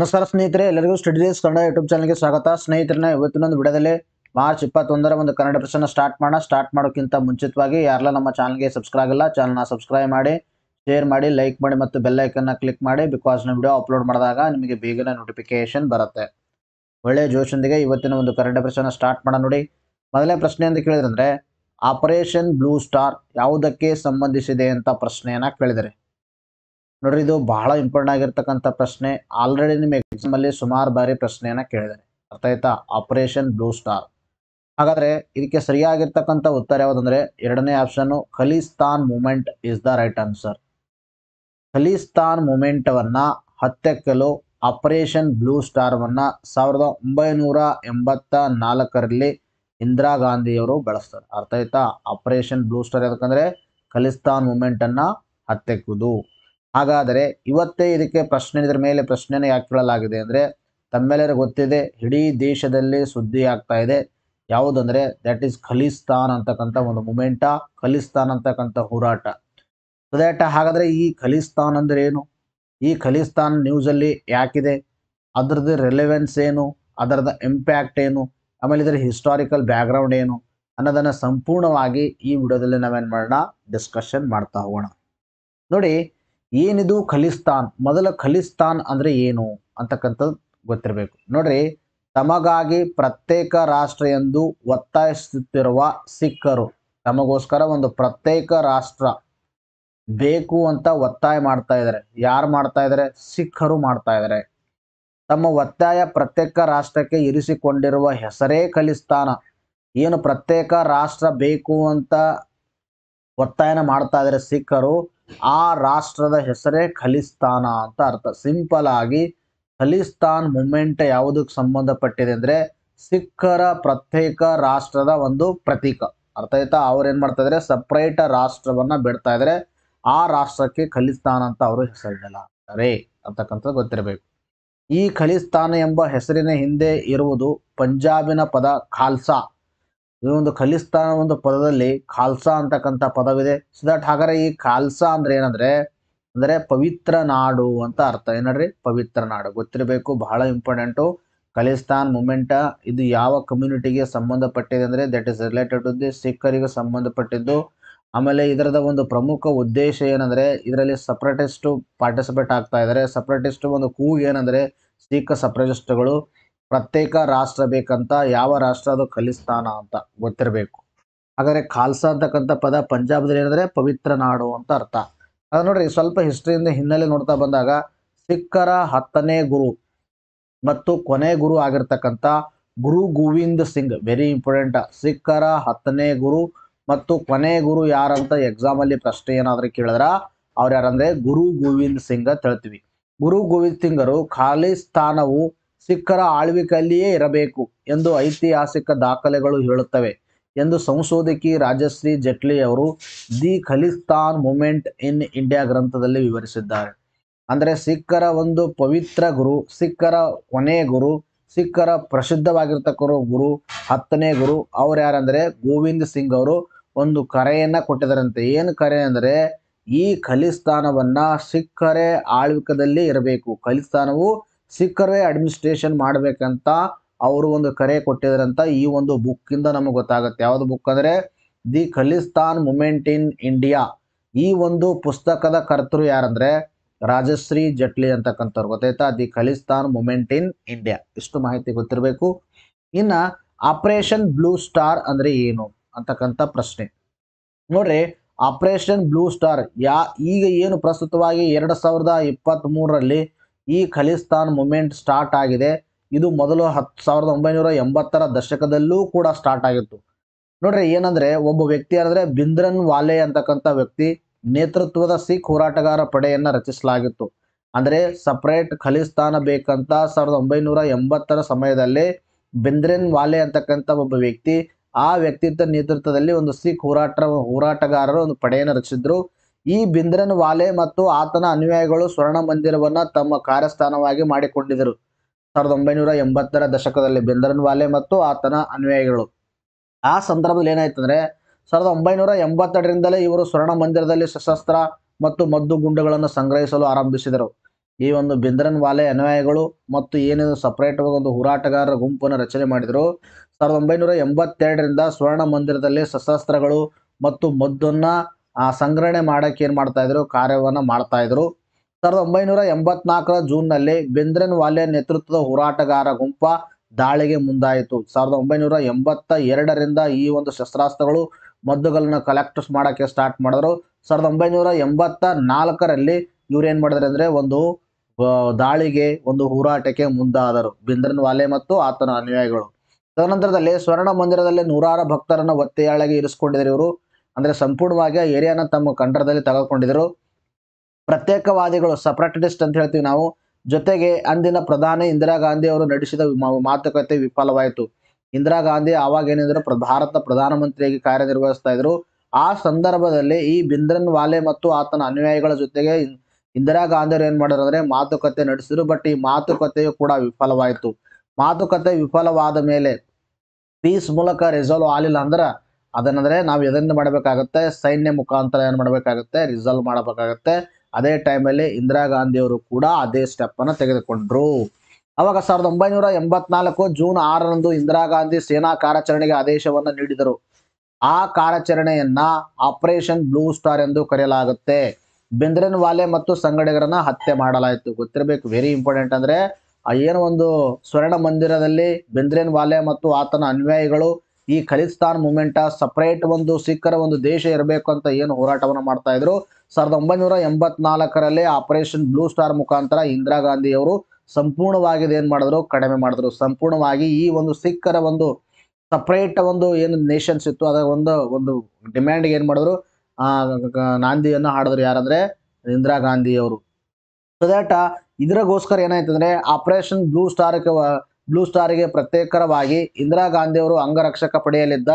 ನಮಸ್ಕಾರ ಸ್ನೇಹಿತರೆ ಎಲ್ಲರಿಗೂ ಸ್ಟಡಿ ಡೇಸ್ ಕನ್ನಡ ಯೂಟ್ಯೂಬ್ ಚಾನಲ್ಗೆ ಸ್ವಾಗತ ಸ್ನೇಹಿತರನ್ನ ಇವತ್ತಿನೊಂದು ವಿಡಿಯೋದಲ್ಲಿ ಮಾರ್ಚ್ ಇಪ್ಪತ್ತೊಂದರ ಒಂದು ಕನ್ನಡ ಪ್ರಶ್ನೆ ಸ್ಟಾರ್ಟ್ ಮಾಡೋಣ ಸ್ಟಾರ್ಟ್ ಮಾಡೋಕ್ಕಿಂತ ಮುಂಚಿತವಾಗಿ ಯಾರೆಲ್ಲ ನಮ್ಮ ಚಾನಲ್ಗೆ ಸಬ್ಸ್ಕ್ರೈಬ್ ಆಗಿಲ್ಲ ಚಾನಲ್ನ ಸಬ್ಸ್ಕ್ರೈಬ್ ಮಾಡಿ ಶೇರ್ ಮಾಡಿ ಲೈಕ್ ಮಾಡಿ ಮತ್ತು ಬೆಲ್ಲೈಕನ್ನ ಕ್ಲಿಕ್ ಮಾಡಿ ಬಿಕಾಸ್ ನಾವು ವಿಡಿಯೋ ಅಪ್ಲೋಡ್ ಮಾಡಿದಾಗ ನಿಮಗೆ ಬೇಗನೆ ನೋಟಿಫಿಕೇಶನ್ ಬರುತ್ತೆ ಒಳ್ಳೆಯ ಜೋಶೊಂದಿಗೆ ಇವತ್ತಿನ ಒಂದು ಕನ್ನಡ ಪ್ರಶ್ನೆ ಸ್ಟಾರ್ಟ್ ಮಾಡೋಣ ನೋಡಿ ಮೊದಲನೇ ಪ್ರಶ್ನೆ ಅಂತ ಕೇಳಿದ್ರೆ ಆಪರೇಷನ್ ಬ್ಲೂ ಸ್ಟಾರ್ ಯಾವುದಕ್ಕೆ ಸಂಬಂಧಿಸಿದೆ ಅಂತ ಪ್ರಶ್ನೆಯನ್ನು ಕೇಳಿದರೆ ನೋಡ್ರಿ ಇದು ಬಹಳ ಇಂಪಾರ್ಟೆಂಟ್ ಆಗಿರ್ತಕ್ಕಂಥ ಪ್ರಶ್ನೆ ಆಲ್ರೆಡಿ ನಿಮ್ಮ ಅಲ್ಲಿ ಸುಮಾರು ಬಾರಿ ಪ್ರಶ್ನೆಯನ್ನ ಕೇಳಿದ್ದಾರೆ ಅರ್ಥ ಆಯ್ತಾ ಆಪರೇಷನ್ ಬ್ಲೂ ಸ್ಟಾರ್ ಹಾಗಾದ್ರೆ ಇದಕ್ಕೆ ಸರಿಯಾಗಿರ್ತಕ್ಕಂಥ ಉತ್ತರ ಯಾವುದಂದ್ರೆ ಎರಡನೇ option Khalistan movement is the right answer Khalistan ಅನ್ನ ಹತ್ತೆಕ್ಕಲು ಆಪರೇಷನ್ ಬ್ಲೂ ಸ್ಟಾರ್ವನ್ನು ಸಾವಿರದ ಒಂಬೈನೂರ ಎಂಬತ್ತ ನಾಲ್ಕರಲ್ಲಿ ಇಂದಿರಾ ಗಾಂಧಿಯವರು ಬಳಸ್ತಾರೆ ಅರ್ಥ ಆಯ್ತಾ ಆಪರೇಷನ್ ಬ್ಲೂ ಸ್ಟಾರ್ ಯಾಕಂದ್ರೆ ಖಲಿಸ್ತಾನ್ ಅನ್ನ ಹತ್ತೆಕ್ಕುದು ಹಾಗಾದರೆ ಇವತ್ತೇ ಇದಕ್ಕೆ ಪ್ರಶ್ನೆ ಇದರ ಮೇಲೆ ಪ್ರಶ್ನೆನೇ ಯಾಕೆ ಕೇಳಲಾಗಿದೆ ಅಂದರೆ ತಮ್ಮೆಲ್ಲರಿಗೂ ಗೊತ್ತಿದೆ ಇಡೀ ದೇಶದಲ್ಲಿ ಸುದ್ದಿ ಆಗ್ತಾ ಇದೆ ಯಾವುದಂದ್ರೆ ದ್ಯಾಟ್ ಈಸ್ ಖಲಿಸ್ತಾನ್ ಅಂತಕ್ಕಂಥ ಒಂದು ಮುಮೆಂಟ ಖಲಿಸ್ತಾನ್ ಅಂತಕ್ಕಂಥ ಹೋರಾಟ ಸೊ ದಟ್ ಹಾಗಾದರೆ ಈ ಖಲಿಸ್ತಾನ್ ಅಂದ್ರೆ ಏನು ಈ ಖಲಿಸ್ತಾನ್ ನ್ಯೂಸಲ್ಲಿ ಯಾಕಿದೆ ಅದರದ್ದು ರೆಲೆವೆನ್ಸ್ ಏನು ಅದರದ ಇಂಪ್ಯಾಕ್ಟ್ ಏನು ಆಮೇಲೆ ಇದರ ಹಿಸ್ಟಾರಿಕಲ್ ಬ್ಯಾಕ್ಗ್ರೌಂಡ್ ಏನು ಅನ್ನೋದನ್ನು ಸಂಪೂರ್ಣವಾಗಿ ಈ ವಿಡಿಯೋದಲ್ಲಿ ನಾವೇನು ಮಾಡೋಣ ಡಿಸ್ಕಷನ್ ಮಾಡ್ತಾ ಹೋಗೋಣ ನೋಡಿ ಏನಿದು ಖಲಿಸ್ತಾನ್ ಮೊದಲ ಖಲಿಸ್ತಾನ್ ಅಂದ್ರೆ ಏನು ಅಂತಕ್ಕಂಥದ್ದು ಗೊತ್ತಿರಬೇಕು ನೋಡ್ರಿ ತಮಗಾಗಿ ಪ್ರತ್ಯೇಕ ರಾಷ್ಟ್ರ ಎಂದು ಒತ್ತಾಯಿಸುತ್ತಿರುವ ಸಿಖ್ಖರು ತಮಗೋಸ್ಕರ ಒಂದು ಪ್ರತ್ಯೇಕ ರಾಷ್ಟ್ರ ಬೇಕು ಅಂತ ಒತ್ತಾಯ ಮಾಡ್ತಾ ಇದ್ದಾರೆ ಯಾರು ಮಾಡ್ತಾ ಇದ್ದಾರೆ ಸಿಖ್ಖರು ಮಾಡ್ತಾ ಇದ್ದಾರೆ ತಮ್ಮ ಒತ್ತಾಯ ಪ್ರತ್ಯೇಕ ರಾಷ್ಟ್ರಕ್ಕೆ ಇರಿಸಿಕೊಂಡಿರುವ ಹೆಸರೇ ಖಲಿಸ್ತಾನ ಏನು ಪ್ರತ್ಯೇಕ ರಾಷ್ಟ್ರ ಬೇಕು ಅಂತ ಒತ್ತಾಯನ ಮಾಡ್ತಾ ಇದ್ದಾರೆ ಸಿಖ್ಖರು ಆ ರಾಷ್ಟ್ರದ ಹೆಸರೇ ಖಲಿಸ್ತಾನ ಅಂತ ಅರ್ಥ ಸಿಂಪಲ್ ಆಗಿ ಖಲಿಸ್ತಾನ್ ಮೂಮೆಂಟ್ ಯಾವುದಕ್ಕೆ ಸಂಬಂಧಪಟ್ಟಿದೆ ಅಂದರೆ ಸಿಖ್ಖರ ಪ್ರತ್ಯೇಕ ರಾಷ್ಟ್ರದ ಒಂದು ಪ್ರತೀಕ ಅರ್ಥ ಆಯ್ತಾ ಅವ್ರು ಏನು ಮಾಡ್ತಾ ಇದ್ರೆ ಸಪ್ರೇಟ್ ರಾಷ್ಟ್ರವನ್ನು ಬಿಡ್ತಾ ಇದ್ರೆ ಆ ರಾಷ್ಟ್ರಕ್ಕೆ ಖಲಿಸ್ತಾನ್ ಅಂತ ಅವರು ರೇ ಅಂತಕ್ಕಂಥದ್ದು ಗೊತ್ತಿರಬೇಕು ಈ ಖಲಿಸ್ತಾನ ಎಂಬ ಹೆಸರಿನ ಹಿಂದೆ ಇರುವುದು ಪಂಜಾಬಿನ ಪದ ಖಾಲ್ಸಾ ಈ ಒಂದು ಖಲಿಸ್ತಾನ ಒಂದು ಪದದಲ್ಲಿ ಖಾಲ್ಸಾ ಅಂತಕ್ಕಂಥ ಪದವಿದೆ ಸೊ ದಟ್ ಹಾಗಾದ್ರೆ ಈ ಖಾಲ್ಸಾ ಅಂದ್ರೆ ಏನಂದ್ರೆ ಅಂದ್ರೆ ಪವಿತ್ರ ನಾಡು ಅಂತ ಅರ್ಥ ಏನಡ್ರಿ ಪವಿತ್ರ ನಾಡು ಗೊತ್ತಿರಬೇಕು ಬಹಳ ಇಂಪಾರ್ಟೆಂಟು ಖಲಿಸ್ತಾನ್ ಮೂಮೆಂಟ ಇದು ಯಾವ ಕಮ್ಯುನಿಟಿಗೆ ಸಂಬಂಧಪಟ್ಟಿದೆ ಅಂದ್ರೆ that is related to the ಸಿಖ್ಖರಿಗೆ ಸಂಬಂಧಪಟ್ಟಿದ್ದು ಆಮೇಲೆ ಇದರದ ಒಂದು ಪ್ರಮುಖ ಉದ್ದೇಶ ಏನಂದ್ರೆ ಇದರಲ್ಲಿ ಸಪ್ರೇಟಿಸ್ಟು ಪಾರ್ಟಿಸಿಪೇಟ್ ಆಗ್ತಾ ಇದ್ದಾರೆ ಸಪ್ರೇಟಿಸ್ಟ್ ಒಂದು ಕೂಗು ಏನಂದ್ರೆ ಸಿಖ್ ಸಪ್ರೇಟಿಸ್ಟ್ಗಳು ಪ್ರತ್ಯೇಕ ರಾಷ್ಟ್ರ ಬೇಕಂತ ಯಾವ ರಾಷ್ಟ್ರ ಅದು ಖಲಿಸ್ತಾನ ಅಂತ ಗೊತ್ತಿರಬೇಕು ಹಾಗಾದರೆ ಖಾಲ್ಸಾ ಅಂತಕ್ಕಂಥ ಪದ ಪಂಜಾಬ್ದಲ್ಲಿ ಏನಂದ್ರೆ ಪವಿತ್ರ ನಾಡು ಅಂತ ಅರ್ಥ ಅದು ನೋಡ್ರಿ ಸ್ವಲ್ಪ ಹಿಸ್ಟ್ರಿಯಿಂದ ಹಿನ್ನೆಲೆ ನೋಡ್ತಾ ಬಂದಾಗ ಸಿಖ್ಖರ ಹತ್ತನೇ ಗುರು ಮತ್ತು ಕೊನೆ ಗುರು ಆಗಿರ್ತಕ್ಕಂಥ ಗುರು ಗೋವಿಂದ್ ಸಿಂಗ್ ವೆರಿ ಇಂಪಾರ್ಟೆಂಟ್ ಸಿಖ್ಖರ ಹತ್ತನೇ ಗುರು ಮತ್ತು ಕೊನೆ ಗುರು ಯಾರಂತ ಎಕ್ಸಾಮಲ್ಲಿ ಪ್ರಶ್ನೆ ಏನಾದರೂ ಕೇಳಿದ್ರ ಅವ್ರು ಯಾರಂದ್ರೆ ಗುರು ಗೋವಿಂದ್ ಸಿಂಗ್ ಅಂತ ಹೇಳ್ತೀವಿ ಗುರು ಗೋವಿಂದ್ ಸಿಂಗರು ಖಾಲಿಸ್ತಾನವು ಸಿಖ್ಖರ ಆಳ್ವಿಕೆಯಲ್ಲಿಯೇ ಇರಬೇಕು ಎಂದು ಐತಿಹಾಸಿಕ ದಾಖಲೆಗಳು ಹೇಳುತ್ತವೆ ಎಂದು ಸಂಶೋಧಕಿ ರಾಜಶ್ರೀ ಜೇಟ್ಲಿ ಅವರು the Khalistan movement in India ಗ್ರಂಥದಲ್ಲಿ ವಿವರಿಸಿದ್ದಾರೆ ಅಂದರೆ ಸಿಖ್ಖರ ಒಂದು ಪವಿತ್ರ ಗುರು ಸಿಖ್ಖರ ಕೊನೆಯ ಗುರು ಸಿಖ್ಖರ ಪ್ರಸಿದ್ಧವಾಗಿರ್ತಕ್ಕ ಗುರು ಹತ್ತನೇ ಗುರು ಅವ್ರು ಯಾರಂದ್ರೆ ಗೋವಿಂದ್ ಸಿಂಗ್ ಅವರು ಒಂದು ಕರೆಯನ್ನ ಕೊಟ್ಟಿದ್ದಾರಂತೆ ಏನು ಕರೆ ಅಂದರೆ ಈ ಖಲಿಸ್ತಾನವನ್ನ ಸಿಖ್ಖರೇ ಆಳ್ವಿಕದಲ್ಲಿ ಇರಬೇಕು ಖಲಿಸ್ತಾನವು ಸಿಕ್ಕರೆ ಅಡ್ಮಿನಿಸ್ಟ್ರೇಷನ್ ಮಾಡಬೇಕಂತ ಅವರು ಒಂದು ಕರೆ ಕೊಟ್ಟಿದ್ರಂತ ಈ ಒಂದು ಬುಕ್ ಇಂದ ನಮಗೆ ಗೊತ್ತಾಗುತ್ತೆ ಯಾವುದು ಬುಕ್ ಅಂದ್ರೆ the Khalistan movement in India ಈ ಒಂದು ಪುಸ್ತಕದ ಕರ್ತರು ಯಾರಂದ್ರೆ ರಾಜಶ್ರೀ ಜಟ್ಲಿ ಅಂತಕ್ಕಂಥವ್ರು ಗೊತ್ತಾಯ್ತಾ the Khalistan movement in India ಇಷ್ಟು ಮಾಹಿತಿ ಗೊತ್ತಿರಬೇಕು ಇನ್ನ ಆಪರೇಷನ್ ಬ್ಲೂ ಸ್ಟಾರ್ ಅಂದ್ರೆ ಏನು ಅಂತಕ್ಕಂಥ ಪ್ರಶ್ನೆ ನೋಡ್ರಿ ಆಪರೇಷನ್ ಬ್ಲೂ ಸ್ಟಾರ್ ಯಾ ಈಗ ಏನು ಪ್ರಸ್ತುತವಾಗಿ ಎರಡು ಸಾವಿರದ ಇಪ್ಪತ್ತ್ ಮೂರರಲ್ಲಿ ಈ ಖಲಿಸ್ತಾನ್ ಮೂಮೆಂಟ್ ಸ್ಟಾರ್ಟ್ ಆಗಿದೆ ಇದು ಮೊದಲು ಹತ್ತು ಸಾವಿರದ ಒಂಬೈನೂರ ಎಂಬತ್ತರ ದಶಕದಲ್ಲೂ ಕೂಡ ಸ್ಟಾರ್ಟ್ ಆಗಿತ್ತು ನೋಡ್ರಿ ಏನಂದ್ರೆ ಒಬ್ಬ ವ್ಯಕ್ತಿ ಅಂದ್ರೆ ಬಿಂದ್ರನ್ ವಾಲೆ ಅಂತಕ್ಕಂಥ ವ್ಯಕ್ತಿ ನೇತೃತ್ವದ ಸಿಖ್ ಹೋರಾಟಗಾರ ಪಡೆಯನ್ನು ರಚಿಸಲಾಗಿತ್ತು ಅಂದರೆ ಸಪ್ರೇಟ್ ಖಲಿಸ್ತಾನ ಬೇಕಂತ ಸಾವಿರದ ಒಂಬೈನೂರ ಎಂಬತ್ತರ ಸಮಯದಲ್ಲಿ ಬಿಂದ್ರನ್ ವಾಲೆ ಅಂತಕ್ಕಂಥ ಒಬ್ಬ ವ್ಯಕ್ತಿ ಆ ವ್ಯಕ್ತಿತ್ವ ನೇತೃತ್ವದಲ್ಲಿ ಒಂದು ಸಿಖ್ ಹೋರಾಟ ಹೋರಾಟಗಾರರು ಒಂದು ಪಡೆಯನ್ನು ರಚಿಸಿದ್ರು ಈ ಬಿಂದ್ರನ್ ವಾಲೆ ಮತ್ತು ಆತನ ಅನುಯಾಯಿಗಳು ಸ್ವರ್ಣ ಮಂದಿರವನ್ನು ತಮ್ಮ ಕಾರ್ಯಸ್ಥಾನವಾಗಿ ಮಾಡಿಕೊಂಡಿದ್ದರು ಸಾವಿರದ ಒಂಬೈನೂರ ಎಂಬತ್ತರ ದಶಕದಲ್ಲಿ ಬಿಂದ್ರನ್ ವಾಲೆ ಮತ್ತು ಆತನ ಅನುಯಾಯಿಗಳು ಆ ಸಂದರ್ಭದಲ್ಲಿ ಏನಾಯ್ತಂದ್ರೆ ಸಾವಿರದ ಒಂಬೈನೂರ ಎಂಬತ್ತೆರಡರಿಂದಲೇ ಇವರು ಸ್ವರ್ಣ ಮಂದಿರದಲ್ಲಿ ಸಶಸ್ತ್ರ ಮತ್ತು ಮದ್ದು ಗುಂಡುಗಳನ್ನು ಸಂಗ್ರಹಿಸಲು ಆರಂಭಿಸಿದರು ಈ ಒಂದು ಬಿಂದ್ರನ್ ವಾಲೆ ಅನುಯಾಯಿಗಳು ಮತ್ತು ಏನೇನು ಸಪರೇಟ್ ಒಂದು ಹೋರಾಟಗಾರರ ಗುಂಪನ್ನು ರಚನೆ ಮಾಡಿದರು ಸಾವಿರದ ಒಂಬೈನೂರ ಎಂಬತ್ತೆರಡರಿಂದ ಸ್ವರ್ಣ ಮಂದಿರದಲ್ಲಿ ಸಶಸ್ತ್ರಗಳು ಮತ್ತು ಮದ್ದನ್ನು ಆ ಸಂಗ್ರಹಣೆ ಮಾಡೋಕ್ಕೆ ಏನು ಮಾಡ್ತಾಯಿದ್ರು ಕಾರ್ಯವನ್ನು ಇದ್ರು ಸಾವಿರದ ಒಂಬೈನೂರ ಎಂಬತ್ನಾಲ್ಕರ ಜೂನ್ನಲ್ಲಿ ಬಿಂದ್ರನ್ ವಾಲೆ ನೇತೃತ್ವದ ಹೋರಾಟಗಾರ ಗುಂಪ ದಾಳಿಗೆ ಮುಂದಾಯಿತು ಸಾವಿರದ ಒಂಬೈನೂರ ಎಂಬತ್ತ ಎರಡರಿಂದ ಈ ಒಂದು ಶಸ್ತ್ರಾಸ್ತ್ರಗಳು ಮದ್ದುಗಳನ್ನು ಕಲೆಕ್ಟರ್ಸ್ ಮಾಡೋಕ್ಕೆ ಸ್ಟಾರ್ಟ್ ಮಾಡಿದ್ರು ಸಾವಿರದ ಒಂಬೈನೂರ ಎಂಬತ್ತ ನಾಲ್ಕರಲ್ಲಿ ಇವ್ರೇನು ಮಾಡಿದ್ರು ಅಂದರೆ ಒಂದು ದಾಳಿಗೆ ಒಂದು ಹೋರಾಟಕ್ಕೆ ಮುಂದಾದರು ಬಿಂದ್ರನ್ ವಾಲೆ ಮತ್ತು ಆತನ ಅನುಯಾಯಿಗಳು ತದನಂತರದಲ್ಲಿ ಸ್ವರ್ಣ ಮಂದಿರದಲ್ಲಿ ನೂರಾರು ಭಕ್ತರನ್ನು ಒತ್ತೆಯಾಳಗೆ ಇರಿಸಿಕೊಂಡಿದ್ದಾರೆ ಇವರು ಅಂದ್ರೆ ಸಂಪೂರ್ಣವಾಗಿ ಆ ಏರಿಯಾನ ತಮ್ಮ ಕಂಡರದಲ್ಲಿ ತಗೊಕೊಂಡಿದ್ರು ಪ್ರತ್ಯೇಕವಾದಿಗಳು ಸಪ್ರೇಟಿಸ್ಟ್ ಅಂತ ಹೇಳ್ತೀವಿ ನಾವು ಜೊತೆಗೆ ಅಂದಿನ ಪ್ರಧಾನಿ ಇಂದಿರಾ ಗಾಂಧಿ ಅವರು ನಡೆಸಿದ ಮಾತುಕತೆ ವಿಫಲವಾಯಿತು ಇಂದಿರಾ ಗಾಂಧಿ ಆವಾಗ ಏನಿದ್ರು ಭಾರತ ಭಾರತದ ಪ್ರಧಾನಮಂತ್ರಿಯಾಗಿ ಕಾರ್ಯನಿರ್ವಹಿಸ್ತಾ ಇದ್ರು ಆ ಸಂದರ್ಭದಲ್ಲಿ ಈ ಬಿಂದ್ರನ್ ವಾಲೆ ಮತ್ತು ಆತನ ಅನುಯಾಯಿಗಳ ಜೊತೆಗೆ ಇಂದಿರಾ ಗಾಂಧಿ ಅವರು ಏನ್ ಮಾಡಿದ್ರು ಅಂದ್ರೆ ಮಾತುಕತೆ ನಡೆಸಿದ್ರು ಬಟ್ ಈ ಮಾತುಕತೆಯು ಕೂಡ ವಿಫಲವಾಯಿತು ಮಾತುಕತೆ ವಿಫಲವಾದ ಮೇಲೆ ಪೀಸ್ ಮೂಲಕ ರಿಸಲ್ವ್ ಆಗಲಿಲ್ಲ ಅಂದ್ರೆ ಅದನ್ನಂದ್ರೆ ನಾವು ಎದರಿಂದ ಮಾಡಬೇಕಾಗುತ್ತೆ ಸೈನ್ಯ ಮುಖಾಂತರ ಏನು ಮಾಡಬೇಕಾಗುತ್ತೆ ರಿಸಲ್ವ್ ಮಾಡಬೇಕಾಗುತ್ತೆ ಅದೇ ಟೈಮಲ್ಲಿ ಇಂದಿರಾ ಗಾಂಧಿಯವರು ಕೂಡ ಅದೇ ಸ್ಟೆಪ್ ಅನ್ನು ತೆಗೆದುಕೊಂಡ್ರು ಅವಾಗ ಸಾವಿರದ ಒಂಬೈನೂರ ಎಂಬತ್ನಾಲ್ಕು ಜೂನ್ ಆರರಂದು ಇಂದಿರಾ ಗಾಂಧಿ ಸೇನಾ ಕಾರ್ಯಾಚರಣೆಗೆ ಆದೇಶವನ್ನು ನೀಡಿದರು ಆ ಕಾರ್ಯಾಚರಣೆಯನ್ನ ಆಪರೇಷನ್ ಬ್ಲೂ ಸ್ಟಾರ್ ಎಂದು ಕರೆಯಲಾಗುತ್ತೆ ಬೆಂದ್ರನ್ ವಾಲೆ ಮತ್ತು ಸಂಗಡಿಗರನ್ನ ಹತ್ಯೆ ಮಾಡಲಾಯಿತು ಗೊತ್ತಿರಬೇಕು ವೆರಿ ಇಂಪಾರ್ಟೆಂಟ್ ಅಂದ್ರೆ ಏನೋ ಒಂದು ಸ್ವರ್ಣ ಮಂದಿರದಲ್ಲಿ ಬೆಂದ್ರೇನ್ ವಾಲೆ ಮತ್ತು ಆತನ ಅನ್ಯಾಯಿಗಳು ಈ ಖಲಿಸ್ತಾನ್ ಮೂಮೆಂಟ ಸಪರೇಟ್ ಒಂದು ಸಿಖ್ಖರ ಒಂದು ದೇಶ ಇರಬೇಕು ಅಂತ ಏನು ಹೋರಾಟವನ್ನು ಮಾಡ್ತಾ ಇದ್ರು ಸಾವಿರದ ಒಂಬೈನೂರ ಎಂಬತ್ನಾಲ್ಕರಲ್ಲಿ ಆಪರೇಷನ್ ಬ್ಲೂ ಸ್ಟಾರ್ ಮುಖಾಂತರ ಇಂದಿರಾ ಗಾಂಧಿಯವರು ಸಂಪೂರ್ಣವಾಗಿ ಏನು ಮಾಡಿದ್ರು ಕಡಿಮೆ ಮಾಡಿದ್ರು ಸಂಪೂರ್ಣವಾಗಿ ಈ ಒಂದು ಸಿಖ್ಖರ ಒಂದು ಸಪರೇಟ್ ಒಂದು ಏನು ನೇಷನ್ಸ್ ಇತ್ತು ಅದ ಒಂದು ಒಂದು ಡಿಮ್ಯಾಂಡ್ಗೆ ಏನು ಮಾಡಿದ್ರು ಆ ನಾಂದಿಯನ್ನು ಹಾಡಿದ್ರು ಯಾರಂದ್ರೆ ಇಂದಿರಾ ಗಾಂಧಿ ಅವರು ಸೊ ದಟ್ ಇದರಗೋಸ್ಕರ ಏನಾಯ್ತಂದ್ರೆ ಆಪರೇಷನ್ ಬ್ಲೂ ಸ್ಟಾರ್ ಬ್ಲೂ ಸ್ಟಾರ್ಗೆ ಪ್ರತ್ಯೇಕವಾಗಿ ಇಂದಿರಾ ಗಾಂಧಿಯವರು ಅಂಗರಕ್ಷಕ ಪಡೆಯಲಿದ್ದ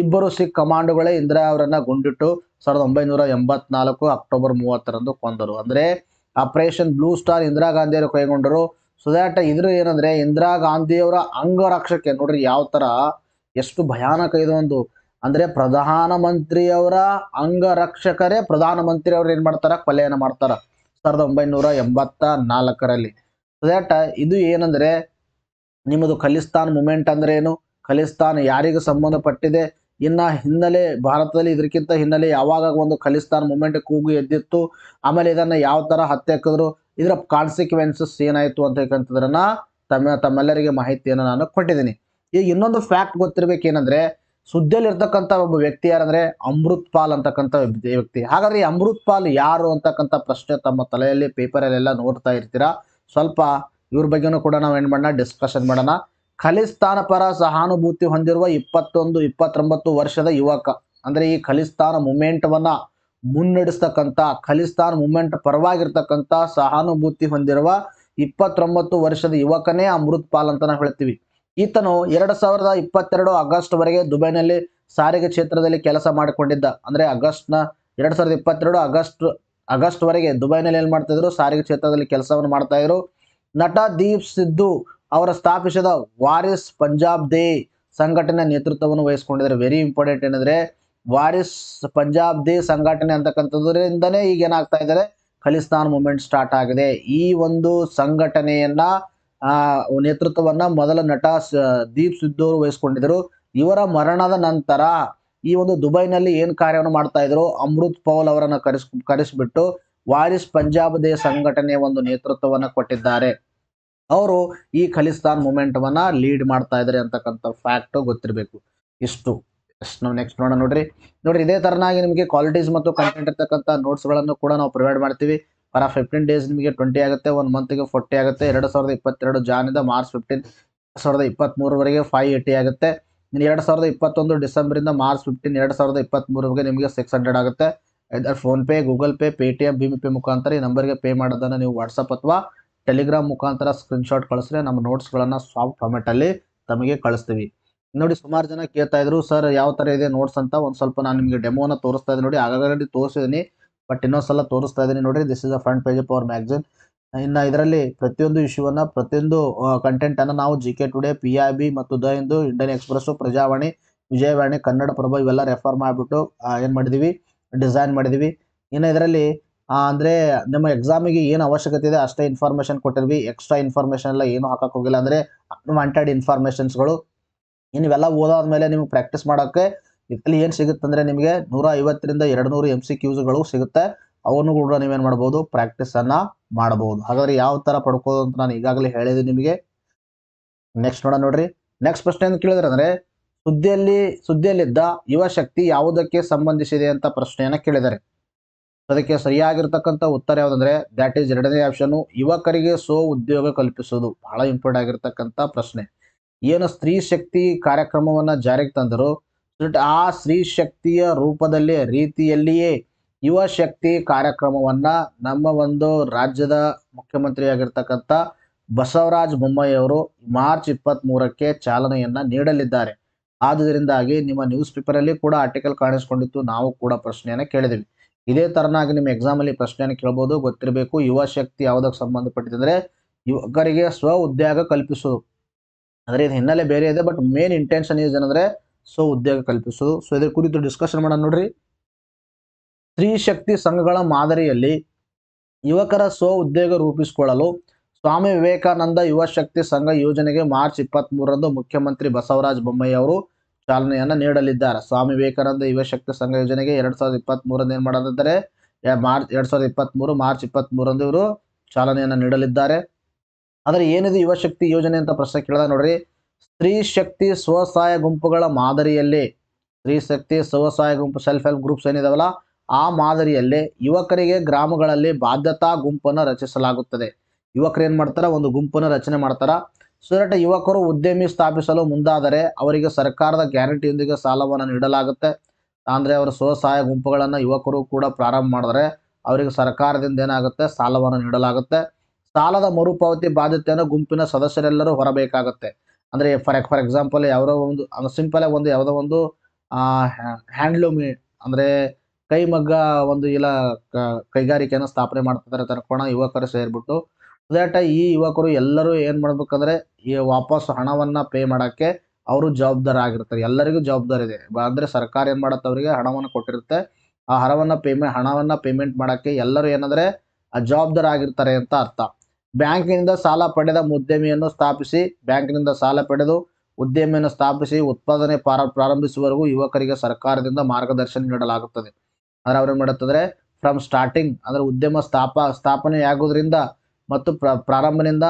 ಇಬ್ಬರು ಸಿಖ್ ಕಮಾಂಡುಗಳೇ ಇಂದಿರಾ ಅವರನ್ನ ಗುಂಡಿಟ್ಟು ಸಾವಿರದ ಒಂಬೈನೂರ ಎಂಬತ್ನಾಲ್ಕು ಅಕ್ಟೋಬರ್ ಮೂವತ್ತರಂದು ಕೊಂದರು ಅಂದ್ರೆ ಆಪರೇಷನ್ ಬ್ಲೂ ಸ್ಟಾರ್ ಇಂದಿರಾ ಗಾಂಧಿಯವರು ಕೈಗೊಂಡರು ಸೊ ದ್ಯಾಟ್ ಇದ್ರ ಏನಂದ್ರೆ ಇಂದಿರಾ ಗಾಂಧಿಯವರ ಅಂಗರಕ್ಷಕೆ ನೋಡ್ರಿ ಯಾವ ತರ ಎಷ್ಟು ಭಯಾನಕ ಇದು ಒಂದು ಅಂದರೆ ಮಂತ್ರಿಯವರ ಅಂಗರಕ್ಷಕರೇ ಪ್ರಧಾನಮಂತ್ರಿಯವರು ಏನು ಮಾಡ್ತಾರೆ ಕೊಲೆಯನ್ನು ಮಾಡ್ತಾರೆ ಸಾವಿರದ ಒಂಬೈನೂರ ಎಂಬತ್ತ ನಾಲ್ಕರಲ್ಲಿ ಸೊ ಇದು ಏನಂದರೆ ನಿಮ್ಮದು ಖಲಿಸ್ತಾನ್ ಮೂಮೆಂಟ್ ಅಂದ್ರೆ ಏನು ಖಲಿಸ್ತಾನ್ ಯಾರಿಗೂ ಸಂಬಂಧಪಟ್ಟಿದೆ ಇನ್ನು ಹಿನ್ನೆಲೆ ಭಾರತದಲ್ಲಿ ಇದಕ್ಕಿಂತ ಹಿನ್ನೆಲೆ ಯಾವಾಗ ಒಂದು ಖಲಿಸ್ತಾನ್ ಮೂಮೆಂಟ್ ಕೂಗು ಎದ್ದಿತ್ತು ಆಮೇಲೆ ಇದನ್ನು ಯಾವ ಥರ ಹಾಕಿದ್ರು ಇದರ ಕಾನ್ಸಿಕ್ವೆನ್ಸಸ್ ಏನಾಯಿತು ಅಂತ ಹೇಳ್ಕಂತದ್ರನ್ನ ತಮ್ಮ ತಮ್ಮೆಲ್ಲರಿಗೆ ಮಾಹಿತಿಯನ್ನು ನಾನು ಕೊಟ್ಟಿದ್ದೀನಿ ಈಗ ಇನ್ನೊಂದು ಫ್ಯಾಕ್ಟ್ ಗೊತ್ತಿರಬೇಕೇನೆಂದರೆ ಇರ್ತಕ್ಕಂಥ ಒಬ್ಬ ವ್ಯಕ್ತಿ ಯಾರಂದರೆ ಅಮೃತ್ ಪಾಲ್ ಅಂತಕ್ಕಂಥ ವ್ಯಕ್ತಿ ಹಾಗಾದ್ರೆ ಈ ಅಮೃತ್ ಪಾಲ್ ಯಾರು ಅಂತಕ್ಕಂಥ ಪ್ರಶ್ನೆ ತಮ್ಮ ತಲೆಯಲ್ಲಿ ಪೇಪರಲ್ಲೆಲ್ಲ ನೋಡ್ತಾ ಇರ್ತೀರಾ ಸ್ವಲ್ಪ ಇವ್ರ ಬಗ್ಗೆನೂ ಕೂಡ ನಾವು ಏನು ಮಾಡೋಣ ಡಿಸ್ಕಷನ್ ಮಾಡೋಣ ಖಲಿಸ್ತಾನ ಪರ ಸಹಾನುಭೂತಿ ಹೊಂದಿರುವ ಇಪ್ಪತ್ತೊಂದು ಇಪ್ಪತ್ತೊಂಬತ್ತು ವರ್ಷದ ಯುವಕ ಅಂದರೆ ಈ ಖಲಿಸ್ತಾನ ಮೂಮೆಂಟವನ್ನು ಮುನ್ನಡೆಸ್ತಕ್ಕಂಥ ಖಲಿಸ್ತಾನ್ ಮೂಮೆಂಟ್ ಪರವಾಗಿರ್ತಕ್ಕಂಥ ಸಹಾನುಭೂತಿ ಹೊಂದಿರುವ ಇಪ್ಪತ್ತೊಂಬತ್ತು ವರ್ಷದ ಯುವಕನೇ ಅಮೃತ್ ಪಾಲ್ ಅಂತ ನಾವು ಹೇಳ್ತೀವಿ ಈತನು ಎರಡು ಸಾವಿರದ ಇಪ್ಪತ್ತೆರಡು ಆಗಸ್ಟ್ವರೆಗೆ ದುಬೈನಲ್ಲಿ ಸಾರಿಗೆ ಕ್ಷೇತ್ರದಲ್ಲಿ ಕೆಲಸ ಮಾಡಿಕೊಂಡಿದ್ದ ಅಂದರೆ ಆಗಸ್ಟ್ನ ಎರಡು ಸಾವಿರದ ಇಪ್ಪತ್ತೆರಡು ಆಗಸ್ಟ್ ವರೆಗೆ ದುಬೈನಲ್ಲಿ ಏನು ಇದ್ರು ಸಾರಿಗೆ ಕ್ಷೇತ್ರದಲ್ಲಿ ಕೆಲಸವನ್ನು ಮಾಡ್ತಾ ಇದ್ರು ನಟ ದೀಪ್ ಸಿದ್ದು ಅವರ ಸ್ಥಾಪಿಸಿದ ವಾರಿಸ್ ಪಂಜಾಬ್ ದೇ ಸಂಘಟನೆ ನೇತೃತ್ವವನ್ನು ವಹಿಸ್ಕೊಂಡಿದ್ದಾರೆ ವೆರಿ ಇಂಪಾರ್ಟೆಂಟ್ ಏನಂದ್ರೆ ವಾರಿಸ್ ಪಂಜಾಬ್ ದೇ ಸಂಘಟನೆ ಅಂತಕ್ಕಂಥದ್ರಿಂದನೇ ಈಗ ಏನಾಗ್ತಾ ಇದ್ದಾರೆ ಖಲಿಸ್ತಾನ್ ಮೂಮೆಂಟ್ ಸ್ಟಾರ್ಟ್ ಆಗಿದೆ ಈ ಒಂದು ಸಂಘಟನೆಯನ್ನ ನೇತೃತ್ವವನ್ನ ಮೊದಲ ನಟ ದೀಪ್ ಸಿದ್ದು ಅವರು ವಹಿಸ್ಕೊಂಡಿದ್ದರು ಇವರ ಮರಣದ ನಂತರ ಈ ಒಂದು ದುಬೈನಲ್ಲಿ ಏನು ಕಾರ್ಯವನ್ನು ಮಾಡ್ತಾ ಇದ್ರು ಅಮೃತ್ ಪೌಲ್ ಅವರನ್ನು ಕರೆಸ್ ಕರೆಸಿಬಿಟ್ಟು ವಾರಿಸ್ ಪಂಜಾಬ್ ದೇ ಸಂಘಟನೆ ಒಂದು ನೇತೃತ್ವವನ್ನು ಕೊಟ್ಟಿದ್ದಾರೆ ಅವರು ಈ ಖಲಿಸ್ತಾನ್ ಮೂಮೆಂಟ್ ವನ್ನ ಲೀಡ್ ಮಾಡ್ತಾ ಇದ್ದಾರೆ ಅಂತಕ್ಕಂಥ ಫ್ಯಾಕ್ಟ್ ಗೊತ್ತಿರಬೇಕು ಇಷ್ಟು ನಾವು ನೆಕ್ಸ್ಟ್ ನೋಡೋಣ ನೋಡ್ರಿ ನೋಡ್ರಿ ಇದೇ ತರನಾಗಿ ನಿಮಗೆ ಕ್ವಾಲಿಟೀಸ್ ಮತ್ತು ಕಂಟೆಂಟ್ ಇರ್ತಕ್ಕಂಥ ನೋಟ್ಸ್ಗಳನ್ನು ಕೂಡ ನಾವು ಪ್ರೊವೈಡ್ ಮಾಡ್ತೀವಿ ಪರ ಫಿಫ್ಟೀನ್ ಡೇಸ್ ನಿಮಗೆ ಟ್ವೆಂಟಿ ಆಗುತ್ತೆ ಒಂದು ಮಂತ್ಗೆ ಫೋರ್ಟಿ ಆಗುತ್ತೆ ಎರಡು ಸಾವಿರದ ಇಪ್ಪತ್ತೆರಡು ಜಾನಿಂದ ಮಾರ್ಚ್ ಫಿಫ್ಟೀನ್ ಸಾವಿರದ ಇಪ್ಪತ್ತ್ಮೂರವರೆಗೆ ಫೈವ್ ಏಯ್ಟಿ ಆಗುತ್ತೆ ಇನ್ನು ಎರಡು ಸಾವಿರದ ಇಪ್ಪತ್ತೊಂದು ಡಿಸೆಂಬರಿಂದ ಮಾರ್ಚ್ ಫಿಫ್ಟೀನ್ ಎರಡು ಸಾವಿರದ ಇಪ್ಪತ್ತ್ಮೂರವರೆಗೆ ನಿಮಗೆ ಸಿಕ್ಸ್ ಹಂಡ್ರೆಡ್ ಆಗುತ್ತೆ PhonePe Google Pay Paytm ಭೀಮ್ ಪೇ ಮುಖಾಂತರ ಈ ನಂಬರ್ಗೆ ಪೇ ಮಾಡೋದನ್ನು ನೀವು ವಾಟ್ಸಪ್ ಅಥವಾ ಟೆಲಿಗ್ರಾಮ್ ಮುಖಾಂತರ ಸ್ಕ್ರೀನ್ಶಾಟ್ ಕಳಿಸ್ರೆ ನಮ್ಮ ನೋಟ್ಸ್ಗಳನ್ನು ಸಾಫ್ಟ್ ಫಾರ್ಮೆಟಲ್ಲಿ ತಮಗೆ ಕಳಿಸ್ತೀವಿ ನೋಡಿ ಸುಮಾರು ಜನ ಕೇಳ್ತಾ ಇದ್ರು ಸರ್ ಯಾವ ಥರ ಇದೆ ನೋಟ್ಸ್ ಅಂತ ಒಂದು ಸ್ವಲ್ಪ ನಾನು ನಿಮಗೆ ಡೆಮೋನ ತೋರಿಸ್ತಾ ಇದ್ದೀನಿ ನೋಡಿ ಆಗಾಗಲೇ ತೋರಿಸಿದ್ದೀನಿ ಬಟ್ ಇನ್ನೊಂದ್ಸಲ ತೋರಿಸ್ತಾ ಇದ್ದೀನಿ ನೋಡಿ this is a front page of magazine ಇನ್ನು ಇದರಲ್ಲಿ ಪ್ರತಿಯೊಂದು ಇಶ್ಯೂವನ್ನು ಪ್ರತಿಯೊಂದು ಕಂಟೆಂಟನ್ನು ನಾವು G K today P R B ಮತ್ತು the Hindu Indian express Prajavani Vijayavani Kannada Prabha ಇವೆಲ್ಲ ರೆಫರ್ ಮಾಡಿಬಿಟ್ಟು ಏನು ಮಾಡಿದ್ದೀವಿ ಡಿಸೈನ್ ಮಾಡಿದೀವಿ ಇನ್ನು ಇದರಲ್ಲಿ ಅಂದರೆ ನಿಮ್ಮ ಎಕ್ಸಾಮಿಗೆ ಏನು ಅವಶ್ಯಕತೆ ಇದೆ ಅಷ್ಟೇ ಇನ್ಫಾರ್ಮೇಷನ್ ಕೊಟ್ಟಿರ್ವಿ ಎಕ್ಸ್ಟ್ರಾ ಇನ್ಫಾರ್ಮೇಷನ್ ಎಲ್ಲ ಏನು ಹಾಕಕ್ಕೆ ಹೋಗಿಲ್ಲ ಅಂದರೆ ವಾಂಟೆಡ್ ಇನ್ಫಾರ್ಮೇಷನ್ಸ್ಗಳು ಇನ್ನು ಓದಾದ ಮೇಲೆ ನಿಮ್ಗೆ ಪ್ರಾಕ್ಟೀಸ್ ಮಾಡೋಕ್ಕೆ ಇದರಲ್ಲಿ ಏನು ಸಿಗುತ್ತೆ ಅಂದರೆ ನಿಮಗೆ ನೂರ ಐವತ್ತರಿಂದ ಎರಡು ನೂರು ಎಮ್ ಸಿ ಕ್ಯೂಸ್ಗಳು ಸಿಗುತ್ತೆ ಅವನು ಕೂಡ ನೀವೇನು ಮಾಡ್ಬೋದು ಪ್ರಾಕ್ಟೀಸನ್ನು ಮಾಡ್ಬೋದು ಹಾಗಾದರೆ ಯಾವ ಥರ ಪಡ್ಕೋದು ಅಂತ ನಾನು ಈಗಾಗಲೇ ಹೇಳಿದೆ ನಿಮಗೆ ನೆಕ್ಸ್ಟ್ ನೋಡೋಣ ನೋಡ್ರಿ ನೆಕ್ಸ್ಟ್ ಪ್ರಶ್ನೆ ಏನು ಕೇಳಿದ್ರೆ ಅಂದರೆ ಸುದ್ದಿಯಲ್ಲಿ ಸುದ್ದಿಯಲ್ಲಿದ್ದ ಶಕ್ತಿ ಯಾವುದಕ್ಕೆ ಸಂಬಂಧಿಸಿದೆ ಅಂತ ಪ್ರಶ್ನೆಯನ್ನು ಕೇಳಿದ್ದಾರೆ ಅದಕ್ಕೆ ಸರಿಯಾಗಿರ್ತಕ್ಕಂಥ ಉತ್ತರ ಯಾವುದಂದ್ರೆ ದ್ಯಾಟ್ ಈಸ್ ಎರಡನೇ ಆಪ್ಷನ್ ಯುವಕರಿಗೆ ಸ್ವ ಉದ್ಯೋಗ ಕಲ್ಪಿಸೋದು ಬಹಳ ಇಂಪಾರ್ಟೆಂಟ್ ಆಗಿರ್ತಕ್ಕಂಥ ಪ್ರಶ್ನೆ ಏನು ಸ್ತ್ರೀ ಶಕ್ತಿ ಕಾರ್ಯಕ್ರಮವನ್ನ ಜಾರಿಗೆ ತಂದರು ಆ ಸ್ತ್ರೀ ಶಕ್ತಿಯ ರೂಪದಲ್ಲಿ ರೀತಿಯಲ್ಲಿಯೇ ಯುವ ಶಕ್ತಿ ಕಾರ್ಯಕ್ರಮವನ್ನ ನಮ್ಮ ಒಂದು ರಾಜ್ಯದ ಮುಖ್ಯಮಂತ್ರಿ ಆಗಿರ್ತಕ್ಕಂಥ ಬಸವರಾಜ ಬೊಮ್ಮಾಯಿ ಅವರು ಮಾರ್ಚ್ ಇಪ್ಪತ್ತ್ ಮೂರಕ್ಕೆ ಚಾಲನೆಯನ್ನ ನೀಡಲಿದ್ದಾರೆ ಆದುದರಿಂದಾಗಿ ನಿಮ್ಮ ನ್ಯೂಸ್ ಪೇಪರಲ್ಲಿ ಕೂಡ ಆರ್ಟಿಕಲ್ ಕಾಣಿಸ್ಕೊಂಡಿತ್ತು ನಾವು ಕೂಡ ಪ್ರಶ್ನೆಯನ್ನು ಕೇಳಿದ್ವಿ ಇದೇ ತರನಾಗಿ ನಿಮ್ಮ ಎಕ್ಸಾಮಲ್ಲಿ ಪ್ರಶ್ನೆಯನ್ನು ಕೇಳ್ಬೋದು ಗೊತ್ತಿರಬೇಕು ಯುವ ಶಕ್ತಿ ಯಾವುದಕ್ಕೆ ಸಂಬಂಧಪಟ್ಟಿದ್ದಂದರೆ ಯುವಕರಿಗೆ ಸ್ವ ಉದ್ಯೋಗ ಕಲ್ಪಿಸೋದು ಅಂದರೆ ಇದು ಹಿನ್ನೆಲೆ ಬೇರೆ ಇದೆ ಬಟ್ ಮೇನ್ ಇಂಟೆನ್ಷನ್ ಈಸ್ ಏನಂದರೆ ಸ್ವ ಉದ್ಯೋಗ ಕಲ್ಪಿಸೋದು ಸೊ ಇದ್ರ ಕುರಿತು ಡಿಸ್ಕಷನ್ ಮಾಡೋಣ ನೋಡ್ರಿ ಸ್ತ್ರೀ ಶಕ್ತಿ ಸಂಘಗಳ ಮಾದರಿಯಲ್ಲಿ ಯುವಕರ ಸ್ವ ಉದ್ಯೋಗ ರೂಪಿಸಿಕೊಳ್ಳಲು ಸ್ವಾಮಿ ವಿವೇಕಾನಂದ ಯುವ ಶಕ್ತಿ ಸಂಘ ಯೋಜನೆಗೆ ಮಾರ್ಚ್ ಇಪ್ಪತ್ತ್ ಮೂರರಂದು ಮುಖ್ಯಮಂತ್ರಿ ಬಸವರಾಜ ಬೊಮ್ಮಾಯಿ ಅವರು ಚಾಲನೆಯನ್ನು ನೀಡಲಿದ್ದಾರೆ ಸ್ವಾಮಿ ವಿವೇಕಾನಂದ ಯುವ ಶಕ್ತಿ ಸಂಘ ಯೋಜನೆಗೆ ಎರಡ್ ಸಾವಿರದ ಇಪ್ಪತ್ತ್ ಮೂರರಂದು ಏನು ಮಾಡೋದಂದರೆ ಮಾರ್ಚ್ ಎರಡ್ ಸಾವಿರದ ಇಪ್ಪತ್ತ್ ಮೂರು ಮಾರ್ಚ್ ಇಪ್ಪತ್ತ್ ಮೂರರಂದು ಇವರು ಚಾಲನೆಯನ್ನು ನೀಡಲಿದ್ದಾರೆ ಆದರೆ ಏನಿದೆ ಯುವ ಶಕ್ತಿ ಯೋಜನೆ ಅಂತ ಪ್ರಶ್ನೆ ಕೇಳಿದ ನೋಡ್ರಿ ಸ್ತ್ರೀ ಶಕ್ತಿ ಸ್ವಸಹಾಯ ಗುಂಪುಗಳ ಮಾದರಿಯಲ್ಲಿ ಸ್ತ್ರೀ ಶಕ್ತಿ ಸ್ವಸಹಾಯ ಗುಂಪು ಸೆಲ್ಫ್ ಹೆಲ್ಪ್ ಗ್ರೂಪ್ಸ್ ಏನಿದಾವಲ್ಲ ಆ ಮಾದರಿಯಲ್ಲಿ ಯುವಕರಿಗೆ ಗ್ರಾಮಗಳಲ್ಲಿ ಬಾಧ್ಯತಾ ಗುಂಪನ್ನು ರಚಿಸಲಾಗುತ್ತದೆ ಯುವಕರು ಏನು ಮಾಡ್ತಾರೆ ಒಂದು ಗುಂಪನ್ನು ರಚನೆ ಮಾಡ್ತಾರೆ ಸೊರಟ ಯುವಕರು ಉದ್ಯಮಿ ಸ್ಥಾಪಿಸಲು ಮುಂದಾದರೆ ಅವರಿಗೆ ಸರ್ಕಾರದ ಗ್ಯಾರಂಟಿಯೊಂದಿಗೆ ಸಾಲವನ್ನು ನೀಡಲಾಗುತ್ತೆ ಅಂದ್ರೆ ಅವರ ಸ್ವಸಹಾಯ ಗುಂಪುಗಳನ್ನು ಯುವಕರು ಕೂಡ ಪ್ರಾರಂಭ ಮಾಡಿದ್ರೆ ಅವರಿಗೆ ಸರ್ಕಾರದಿಂದ ಏನಾಗುತ್ತೆ ಸಾಲವನ್ನು ನೀಡಲಾಗುತ್ತೆ ಸಾಲದ ಮರುಪಾವತಿ ಬಾಧ್ಯತೆಯನ್ನು ಗುಂಪಿನ ಸದಸ್ಯರೆಲ್ಲರೂ ಹೊರಬೇಕಾಗತ್ತೆ ಅಂದ್ರೆ ಫಾರ್ ಫಾರ್ ಎಕ್ಸಾಂಪಲ್ ಯಾವುದೋ ಒಂದು ಸಿಂಪಲ್ ಆಗಿ ಒಂದು ಯಾವುದೋ ಒಂದು ಆ ಹ್ಯಾಂಡ್ಲೂಮ್ ಅಂದರೆ ಕೈಮಗ್ಗ ಒಂದು ಇಲ್ಲ ಕೈಗಾರಿಕೆಯನ್ನು ಸ್ಥಾಪನೆ ಮಾಡ್ತಿದ್ದಾರೆ ತರ್ಕೋಣ ಯುವಕರು ಸೇರ್ಬಿಟ್ಟು ದಟ್ ಈ ಯುವಕರು ಎಲ್ಲರೂ ಏನು ಮಾಡಬೇಕಂದ್ರೆ ಈ ವಾಪಸ್ ಹಣವನ್ನು ಪೇ ಮಾಡೋಕ್ಕೆ ಅವರು ಜವಾಬ್ದಾರ ಆಗಿರ್ತಾರೆ ಎಲ್ಲರಿಗೂ ಜವಾಬ್ದಾರಿ ಇದೆ ಅಂದರೆ ಸರ್ಕಾರ ಏನು ಮಾಡುತ್ತೆ ಅವರಿಗೆ ಹಣವನ್ನು ಕೊಟ್ಟಿರುತ್ತೆ ಆ ಹಣವನ್ನು ಪೇಮೆ ಹಣವನ್ನು ಪೇಮೆಂಟ್ ಮಾಡಕ್ಕೆ ಎಲ್ಲರೂ ಏನಂದರೆ ಜವಾಬ್ದಾರ ಆಗಿರ್ತಾರೆ ಅಂತ ಅರ್ಥ ಬ್ಯಾಂಕಿನಿಂದ ಸಾಲ ಪಡೆದ ಉದ್ಯಮಿಯನ್ನು ಸ್ಥಾಪಿಸಿ ಬ್ಯಾಂಕಿನಿಂದ ಸಾಲ ಪಡೆದು ಉದ್ಯಮಿಯನ್ನು ಸ್ಥಾಪಿಸಿ ಉತ್ಪಾದನೆ ಪ್ರಾರ ಪ್ರಾರಂಭಿಸುವವರೆಗೂ ಯುವಕರಿಗೆ ಸರ್ಕಾರದಿಂದ ಮಾರ್ಗದರ್ಶನ ನೀಡಲಾಗುತ್ತದೆ ಆದರೆ ಅವ್ರೇನು ಮಾಡುತ್ತಂದರೆ ಫ್ರಮ್ ಸ್ಟಾರ್ಟಿಂಗ್ ಅಂದರೆ ಉದ್ಯಮ ಸ್ಥಾಪ ಸ್ಥಾಪನೆಯಾಗೋದ್ರಿಂದ ಮತ್ತು ಪ್ರ ಪ್ರಾರಂಭದಿಂದ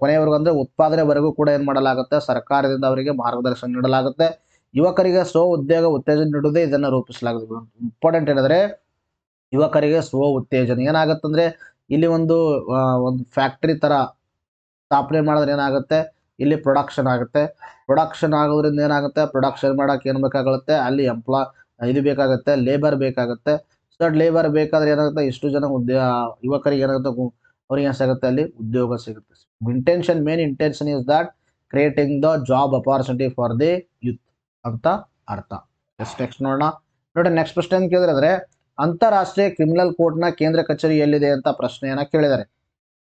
ಕೊನೆಯವರೆಗೂ ಅಂದರೆ ಉತ್ಪಾದನೆವರೆಗೂ ಕೂಡ ಏನು ಮಾಡಲಾಗುತ್ತೆ ಸರ್ಕಾರದಿಂದ ಅವರಿಗೆ ಮಾರ್ಗದರ್ಶನ ನೀಡಲಾಗುತ್ತೆ ಯುವಕರಿಗೆ ಸ್ವ ಉದ್ಯೋಗ ಉತ್ತೇಜನ ನೀಡುವುದೇ ಇದನ್ನು ರೂಪಿಸಲಾಗುತ್ತೆ ಇಂಪಾರ್ಟೆಂಟ್ ಏನಂದರೆ ಯುವಕರಿಗೆ ಸ್ವ ಉತ್ತೇಜನ ಏನಾಗುತ್ತೆ ಏನಾಗುತ್ತಂದರೆ ಇಲ್ಲಿ ಒಂದು ಒಂದು ಫ್ಯಾಕ್ಟ್ರಿ ಥರ ಸ್ಥಾಪನೆ ಮಾಡಿದ್ರೆ ಏನಾಗುತ್ತೆ ಇಲ್ಲಿ ಪ್ರೊಡಕ್ಷನ್ ಆಗುತ್ತೆ ಪ್ರೊಡಕ್ಷನ್ ಆಗೋದ್ರಿಂದ ಏನಾಗುತ್ತೆ ಪ್ರೊಡಕ್ಷನ್ ಮಾಡೋಕೆ ಏನು ಬೇಕಾಗುತ್ತೆ ಅಲ್ಲಿ ಎಂಪ್ಲಾ ಇದು ಬೇಕಾಗುತ್ತೆ ಲೇಬರ್ ಬೇಕಾಗುತ್ತೆ ಸೊ ಲೇಬರ್ ಬೇಕಾದ್ರೆ ಏನಾಗುತ್ತೆ ಇಷ್ಟು ಜನ ಉದ್ಯ ಯುವಕರಿಗೆ ಏನಾಗುತ್ತೆ ಅವ್ರಿಗೆ ಸಿಗುತ್ತೆ ಅಲ್ಲಿ ಉದ್ಯೋಗ ಸಿಗುತ್ತೆ intention main intention is that creating the job opportunity for the youth ಅಂತ ಅರ್ಥ ನೆಕ್ಸ್ಟ್ ನೋಡೋಣ ನೋಡಿ ನೆಕ್ಸ್ಟ್ ಪ್ರಶ್ನೆ ಏನು ಕೇಳಿದ್ರೆ ಅಂತಾರಾಷ್ಟ್ರೀಯ ಕ್ರಿಮಿನಲ್ ಕೋರ್ಟ್ ನ ಕೇಂದ್ರ ಕಚೇರಿ ಎಲ್ಲಿದೆ ಅಂತ ಪ್ರಶ್ನೆಯನ್ನು ಕೇಳಿದ್ದಾರೆ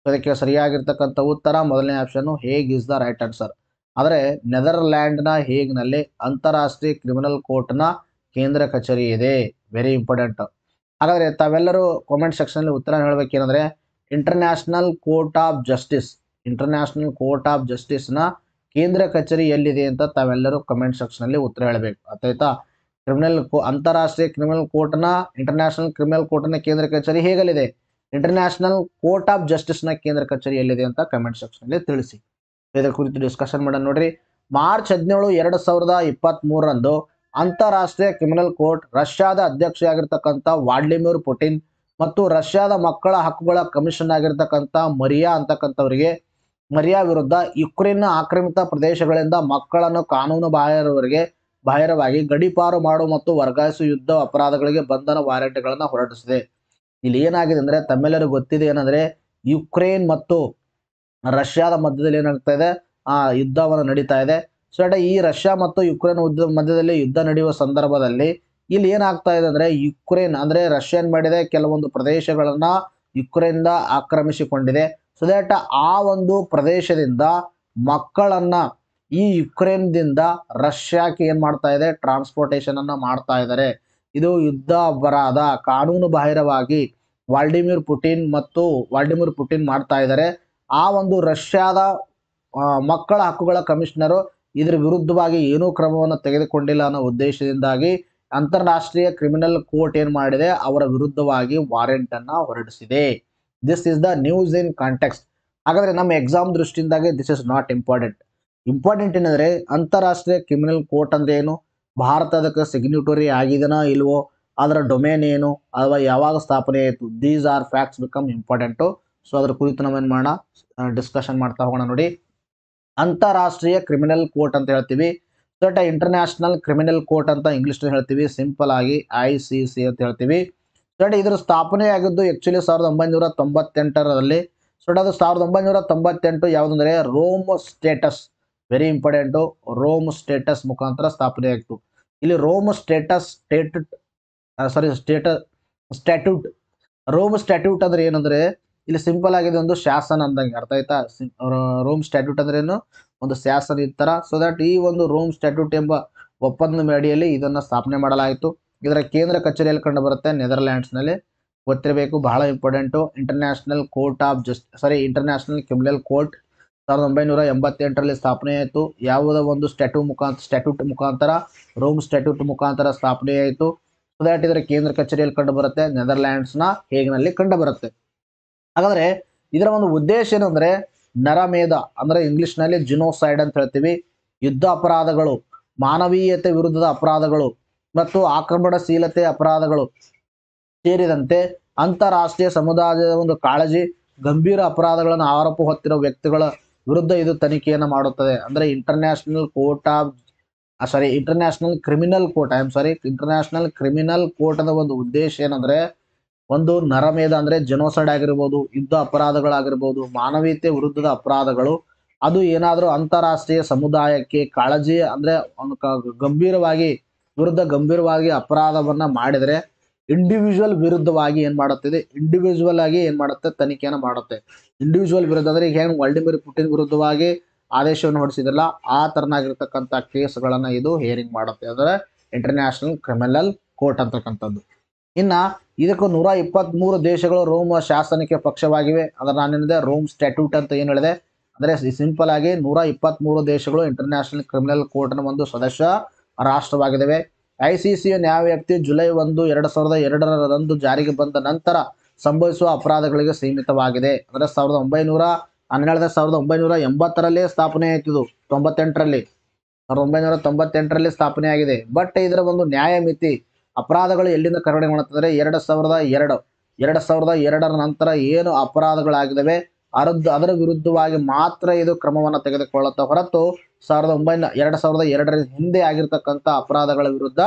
ಅದಕ್ಕೆ ಸರಿಯಾಗಿರ್ತಕ್ಕಂಥ ಉತ್ತರ ಮೊದಲನೇ ಆಪ್ಷನ್ ಹೇಗ್ ಇಸ್ ದ ರೈಟ್ ಆನ್ಸರ್ ಆದರೆ ಹೇಗ್ ನಲ್ಲಿ ಅಂತಾರಾಷ್ಟ್ರೀಯ ಕ್ರಿಮಿನಲ್ ಕೋರ್ಟ್ ನ ಕೇಂದ್ರ ಕಚೇರಿ ಇದೆ ವೆರಿ ಇಂಪಾರ್ಟೆಂಟ್ ಹಾಗಾದ್ರೆ ತಾವೆಲ್ಲರೂ ಕಾಮೆಂಟ್ ಅಲ್ಲಿ ಉತ್ತರ ಹೇಳ್ಬೇಕೇನಂದ್ರೆ international court of justice international court of ಜಸ್ಟಿಸ್ನ ಕೇಂದ್ರ ಕಚೇರಿ ಎಲ್ಲಿದೆ ಅಂತ ತಾವೆಲ್ಲರೂ ಕಮೆಂಟ್ ಸೆಕ್ಷನಲ್ಲಿ ಉತ್ತರ ಹೇಳಬೇಕು ಆಯ್ತಾ ಕ್ರಿಮಿನಲ್ ಅಂತಾರಾಷ್ಟ್ರೀಯ ಕ್ರಿಮಿನಲ್ ಕೋರ್ಟ್ನ ಇಂಟರ್ನ್ಯಾಷನಲ್ ಕ್ರಿಮಿನಲ್ ಕೋರ್ಟ್ನ ಕೇಂದ್ರ ಕಚೇರಿ ಹೇಗಲಿದೆ ಇಂಟರ್ನ್ಯಾಷನಲ್ ಕೋರ್ಟ್ ಆಫ್ ಜಸ್ಟಿಸ್ನ ಕೇಂದ್ರ ಕಚೇರಿ ಎಲ್ಲಿದೆ ಅಂತ ಕಮೆಂಟ್ ಸೆಕ್ಷನಲ್ಲಿ ತಿಳಿಸಿ ಇದರ ಕುರಿತು ಡಿಸ್ಕಷನ್ ಮಾಡೋಣ ನೋಡ್ರಿ ಮಾರ್ಚ್ ಹದಿನೇಳು ಎರಡು ಸಾವಿರದ ಇಪ್ಪತ್ತ್ ಮೂರರಂದು ಅಂತಾರಾಷ್ಟ್ರೀಯ ಕ್ರಿಮಿನಲ್ ಕೋರ್ಟ್ ರಷ್ಯಾದ ಅಧ್ಯಕ್ಷರಾಗಿರ್ತಕ್ಕಂಥ ವಾಡ್ಲಿಮಿರ್ ಪುಟಿನ್ ಮತ್ತು ರಷ್ಯಾದ ಮಕ್ಕಳ ಹಕ್ಕುಗಳ ಕಮಿಷನ್ ಆಗಿರ್ತಕ್ಕಂಥ ಮರಿಯಾ ಅಂತಕ್ಕಂಥವರಿಗೆ ಮರಿಯಾ ವಿರುದ್ಧ ಯುಕ್ರೇನ್ ಆಕ್ರಮಿತ ಪ್ರದೇಶಗಳಿಂದ ಮಕ್ಕಳನ್ನು ಕಾನೂನು ಬಾಹಿರವರಿಗೆ ಬಾಹಿರವಾಗಿ ಗಡಿಪಾರು ಮಾಡು ಮತ್ತು ವರ್ಗಾಯಿಸು ಯುದ್ಧ ಅಪರಾಧಗಳಿಗೆ ಬಂಧನ ವಾರೆಂಟ್ಗಳನ್ನು ಹೊರಡಿಸಿದೆ ಇಲ್ಲಿ ಏನಾಗಿದೆ ಅಂದರೆ ತಮ್ಮೆಲ್ಲರಿಗೂ ಗೊತ್ತಿದೆ ಏನಂದರೆ ಯುಕ್ರೇನ್ ಮತ್ತು ರಷ್ಯಾದ ಮಧ್ಯದಲ್ಲಿ ಏನಾಗ್ತಾ ಇದೆ ಆ ಯುದ್ಧವನ್ನು ನಡೀತಾ ಇದೆ ಸೊ ಈ ರಷ್ಯಾ ಮತ್ತು ಯುಕ್ರೇನ್ ಯುದ್ಧ ಮಧ್ಯದಲ್ಲಿ ಯುದ್ಧ ನಡೆಯುವ ಸಂದರ್ಭದಲ್ಲಿ ಇಲ್ಲಿ ಏನಾಗ್ತಾ ಇದೆ ಅಂದ್ರೆ ಯುಕ್ರೇನ್ ರಷ್ಯಾ ಏನ್ ಮಾಡಿದೆ ಕೆಲವೊಂದು ಪ್ರದೇಶಗಳನ್ನು ಯುಕ್ರೇನ್ ಆಕ್ರಮಿಸಿಕೊಂಡಿದೆ ಸೊ ದಟ್ ಆ ಒಂದು ಪ್ರದೇಶದಿಂದ ಮಕ್ಕಳನ್ನ ಈ ಯುಕ್ರೇನ್ ದಿಂದ ರಷ್ಯಾಕ್ಕೆ ಏನ್ ಮಾಡ್ತಾ ಇದೆ ಅನ್ನ ಮಾಡ್ತಾ ಇದ್ದಾರೆ ಇದು ಯುದ್ಧ ಅಪರಾಧ ಕಾನೂನು ಬಾಹಿರವಾಗಿ ವಾಲ್ಡಿಮಿರ್ ಪುಟಿನ್ ಮತ್ತು ವಾಲ್ಡಿಮಿರ್ ಪುಟಿನ್ ಮಾಡ್ತಾ ಇದ್ದಾರೆ ಆ ಒಂದು ರಷ್ಯಾದ ಮಕ್ಕಳ ಹಕ್ಕುಗಳ ಕಮಿಷನರು ಇದರ ವಿರುದ್ಧವಾಗಿ ಏನೂ ಕ್ರಮವನ್ನು ತೆಗೆದುಕೊಂಡಿಲ್ಲ ಅನ್ನೋ ಉದ್ದೇಶದಿಂದಾಗಿ ಅಂತಾರಾಷ್ಟ್ರೀಯ ಕ್ರಿಮಿನಲ್ ಕೋರ್ಟ್ ಏನು ಮಾಡಿದೆ ಅವರ ವಿರುದ್ಧವಾಗಿ ವಾರೆಂಟ್ ಅನ್ನ ಹೊರಡಿಸಿದೆ this is the news in context ಹಾಗಾದ್ರೆ ನಮ್ಮ ಎಕ್ಸಾಮ್ ದೃಷ್ಟಿಯಿಂದಾಗೆ this is not important important ಏನಂದ್ರೆ ಅಂತಾರಾಷ್ಟ್ರೀಯ ಕ್ರಿಮಿನಲ್ ಕೋರ್ಟ್ ಅಂದ್ರೆ ಏನು ಭಾರತ ಅದಕ್ಕೆ ಸಿಗ್ನಿಟರಿ ಇಲ್ವೋ ಅದರ ಡೊಮೇನ್ ಏನು ಅಥವಾ ಯಾವಾಗ ಸ್ಥಾಪನೆ ಆಯಿತು these are facts become important so ಅದ್ರ ಕುರಿತು ನಾವೇನು ಮಾಡೋಣ ಡಿಸ್ಕಷನ್ ಮಾಡ್ತಾ ಹೋಗೋಣ ನೋಡಿ ಅಂತಾರಾಷ್ಟ್ರೀಯ ಕ್ರಿಮಿನಲ್ ಕೋರ್ಟ್ ಅಂತ ಹೇಳ್ತೀವಿ ದೊಡ್ಡ ಇಂಟರ್ನ್ಯಾಷನಲ್ ಕ್ರಿಮಿನಲ್ ಕೋರ್ಟ್ ಅಂತ ಇಂಗ್ಲೀಷ್ ಹೇಳ್ತೀವಿ ಸಿಂಪಲ್ ಆಗಿ ಐ ಸಿ ಸಿ ಅಂತ ಹೇಳ್ತೀವಿ ದೊಡ್ಡ ಇದರ ಸ್ಥಾಪನೆ ಆಗಿದ್ದು ಆಕ್ಚುಲಿ ಸಾವಿರದ ಒಂಬೈನೂರ ತೊಂಬತ್ತೆಂಟರಲ್ಲಿ ಸೊಟ್ ಅದು ಸಾವಿರದ ಒಂಬೈನೂರ ತೊಂಬತ್ತೆಂಟು ಯಾವುದಂದ್ರೆ Rome status very important Rome status ಮುಖಾಂತರ ಸ್ಥಾಪನೆ ಆಯಿತು ಇಲ್ಲಿ Rome status state sorry state statute Rome statute ಅಂದ್ರೆ ಏನಂದ್ರೆ ಇಲ್ಲಿ ಸಿಂಪಲ್ ಆಗಿದೆ ಒಂದು ಶಾಸನ ಅಂದಂಗೆ ಅರ್ಥ ಆಯ್ತಾ ರೋಮ್ ಸ್ಟ್ಯಾಟ್ಯೂಟ್ ಅಂದ್ರೆ ಏನು ಒಂದು ಶಾಸನ ಇತ್ತರ ಸೊ ದಟ್ ಈ ಒಂದು ರೋಮ್ ಸ್ಟ್ಯಾಟ್ಯೂಟ್ ಎಂಬ ಒಪ್ಪಂದದ ಅಡಿಯಲ್ಲಿ ಇದನ್ನು ಸ್ಥಾಪನೆ ಮಾಡಲಾಯಿತು ಇದರ ಕೇಂದ್ರ ಕಚೇರಿಯಲ್ಲಿ ಕಂಡು ಬರುತ್ತೆ ನೆದರ್ಲ್ಯಾಂಡ್ಸ್ನಲ್ಲಿ ಗೊತ್ತಿರಬೇಕು ಬಹಳ important international court of just sorry international criminal court ಸಾವಿರದ ಒಂಬೈನೂರ ಎಂಬತ್ತೆಂಟರಲ್ಲಿ ಸ್ಥಾಪನೆಯಾಯಿತು ಯಾವುದೋ ಒಂದು ಸ್ಟ್ಯಾಟ್ಯೂ ಮುಖಾಂತರ ಸ್ಟ್ಯಾಟ್ಯೂಟ್ ಮುಖಾಂತರ ರೋಮ್ ಸ್ಟ್ಯಾಟ್ಯೂಟ್ ಮುಖಾಂತರ ಸ್ಥಾಪನೆಯಾಯಿತು ಸೊ ದಟ್ ಇದರ ಕೇಂದ್ರ ಕಚೇರಿಯಲ್ಲಿ ಕಂಡು ಬರುತ್ತೆ ನೆದರ್ಲ್ಯಾಂಡ್ಸ್ನ ಹೇಗ್ನಲ್ಲಿ ಕಂಡು ಬರುತ್ತೆ ಹಾಗಾದರೆ ಇದರ ಒಂದು ಉದ್ದೇಶ ಏನಂದ್ರೆ ನರಮೇಧ ಅಂದ್ರೆ ಇಂಗ್ಲಿಷ್ ನಲ್ಲಿ ಜಿನೋಸೈಡ್ ಅಂತ ಹೇಳ್ತೀವಿ ಯುದ್ಧ ಅಪರಾಧಗಳು ಮಾನವೀಯತೆ ವಿರುದ್ಧದ ಅಪರಾಧಗಳು ಮತ್ತು ಆಕ್ರಮಣಶೀಲತೆ ಅಪರಾಧಗಳು ಸೇರಿದಂತೆ ಅಂತಾರಾಷ್ಟ್ರೀಯ ಸಮುದಾಯದ ಒಂದು ಕಾಳಜಿ ಗಂಭೀರ ಅಪರಾಧಗಳನ್ನು ಆರೋಪ ಹೊತ್ತಿರುವ ವ್ಯಕ್ತಿಗಳ ವಿರುದ್ಧ ಇದು ತನಿಖೆಯನ್ನು ಮಾಡುತ್ತದೆ ಅಂದ್ರೆ international court of sorry international criminal court I am sorry international criminal ಕೋರ್ಟ್ನ ಒಂದು ಉದ್ದೇಶ ಏನಂದ್ರೆ ಒಂದು ನರಮೇಧ ಅಂದ್ರೆ ಜನೋಸೈಡ್ ಆಗಿರ್ಬೋದು ಯುದ್ಧ ಅಪರಾಧಗಳಾಗಿರ್ಬೋದು ಮಾನವೀಯತೆ ವಿರುದ್ಧದ ಅಪರಾಧಗಳು ಅದು ಏನಾದರೂ ಅಂತಾರಾಷ್ಟ್ರೀಯ ಸಮುದಾಯಕ್ಕೆ ಕಾಳಜಿ ಅಂದ್ರೆ ಗಂಭೀರವಾಗಿ ವಿರುದ್ಧ ಗಂಭೀರವಾಗಿ ಅಪರಾಧವನ್ನ ಮಾಡಿದ್ರೆ ಇಂಡಿವಿಜುವಲ್ ವಿರುದ್ಧವಾಗಿ ಏನ್ ಮಾಡುತ್ತಿದೆ ಇಂಡಿವಿಜುವಲ್ ಆಗಿ ಏನ್ ಮಾಡುತ್ತೆ ತನಿಖೆಯನ್ನು ಮಾಡುತ್ತೆ ಇಂಡಿವಿಜುವಲ್ ವಿರುದ್ಧ ಅಂದ್ರೆ ಈಗ ಏನು ವಲ್ಡಿಮಿರ್ ಪುಟಿನ್ ವಿರುದ್ಧವಾಗಿ ಆದೇಶವನ್ನು ಹೊಡೆಸಿದಿಲ್ಲ ಆ ತರನಾಗಿರ್ತಕ್ಕಂಥ ಕೇಸ್ಗಳನ್ನ ಇದು ಹೇರಿಂಗ್ ಮಾಡುತ್ತೆ ಅಂದ್ರೆ ಇಂಟರ್ನ್ಯಾಷನಲ್ ಕ್ರಿಮಿನಲ್ ಕೋರ್ಟ್ ಅಂತಕ್ಕಂಥದ್ದು ಇನ್ನ ಇದಕ್ಕೂ ನೂರ ಇಪ್ಪತ್ತ್ ಮೂರು ದೇಶಗಳು ರೋಮ್ ಶಾಸನಕ್ಕೆ ಪಕ್ಷವಾಗಿವೆ ಅದರ ನಾನೇನಿದೆ ರೋಮ್ ಸ್ಟ್ಯಾಟ್ಯೂಟ್ ಅಂತ ಏನು ಹೇಳಿದೆ ಅಂದರೆ ಸಿಂಪಲ್ ಆಗಿ ನೂರ ಇಪ್ಪತ್ತ್ ಮೂರು ದೇಶಗಳು ಇಂಟರ್ನ್ಯಾಷನಲ್ ಕ್ರಿಮಿನಲ್ ಕೋರ್ಟ್ ನ ಒಂದು ಸದಸ್ಯ ರಾಷ್ಟ್ರವಾಗಿದ್ದಾವೆ ಐ ಸಿ ಸಿ ನ್ಯಾಯವ್ಯಾಪ್ತಿ ಜುಲೈ ಒಂದು ಎರಡು ಸಾವಿರದ ಎರಡರಂದು ಜಾರಿಗೆ ಬಂದ ನಂತರ ಸಂಭವಿಸುವ ಅಪರಾಧಗಳಿಗೆ ಸೀಮಿತವಾಗಿದೆ ಅಂದ್ರೆ ಸಾವಿರದ ಒಂಬೈನೂರ ಹನ್ನೆರಡ ಸಾವಿರದ ಒಂಬೈನೂರ ಎಂಬತ್ತರಲ್ಲಿ ಸ್ಥಾಪನೆ ಆಯ್ತಿದ್ದು ತೊಂಬತ್ತೆಂಟರಲ್ಲಿ ಸಾವಿರದ ಒಂಬೈನೂರ ತೊಂಬತ್ತೆಂಟರಲ್ಲಿ ಸ್ಥಾಪನೆ ಆಗಿದೆ ಬಟ್ ಇದರ ಒಂದು ನ್ಯಾಯಮಿತಿ ಅಪರಾಧಗಳು ಎಲ್ಲಿಂದ ಕಡಿಮೆ ಮಾಡುತ್ತಂದರೆ ಎರಡು ಸಾವಿರದ ಎರಡು ಎರಡು ಸಾವಿರದ ಎರಡರ ನಂತರ ಏನು ಅಪರಾಧಗಳಾಗಿದ್ದಾವೆ ಅರದ್ದು ಅದರ ವಿರುದ್ಧವಾಗಿ ಮಾತ್ರ ಇದು ಕ್ರಮವನ್ನು ತೆಗೆದುಕೊಳ್ಳುತ್ತ ಹೊರತು ಸಾವಿರದ ಒಂಬೈನೂರ ಎರಡು ಸಾವಿರದ ಎರಡರ ಹಿಂದೆ ಆಗಿರ್ತಕ್ಕಂಥ ಅಪರಾಧಗಳ ವಿರುದ್ಧ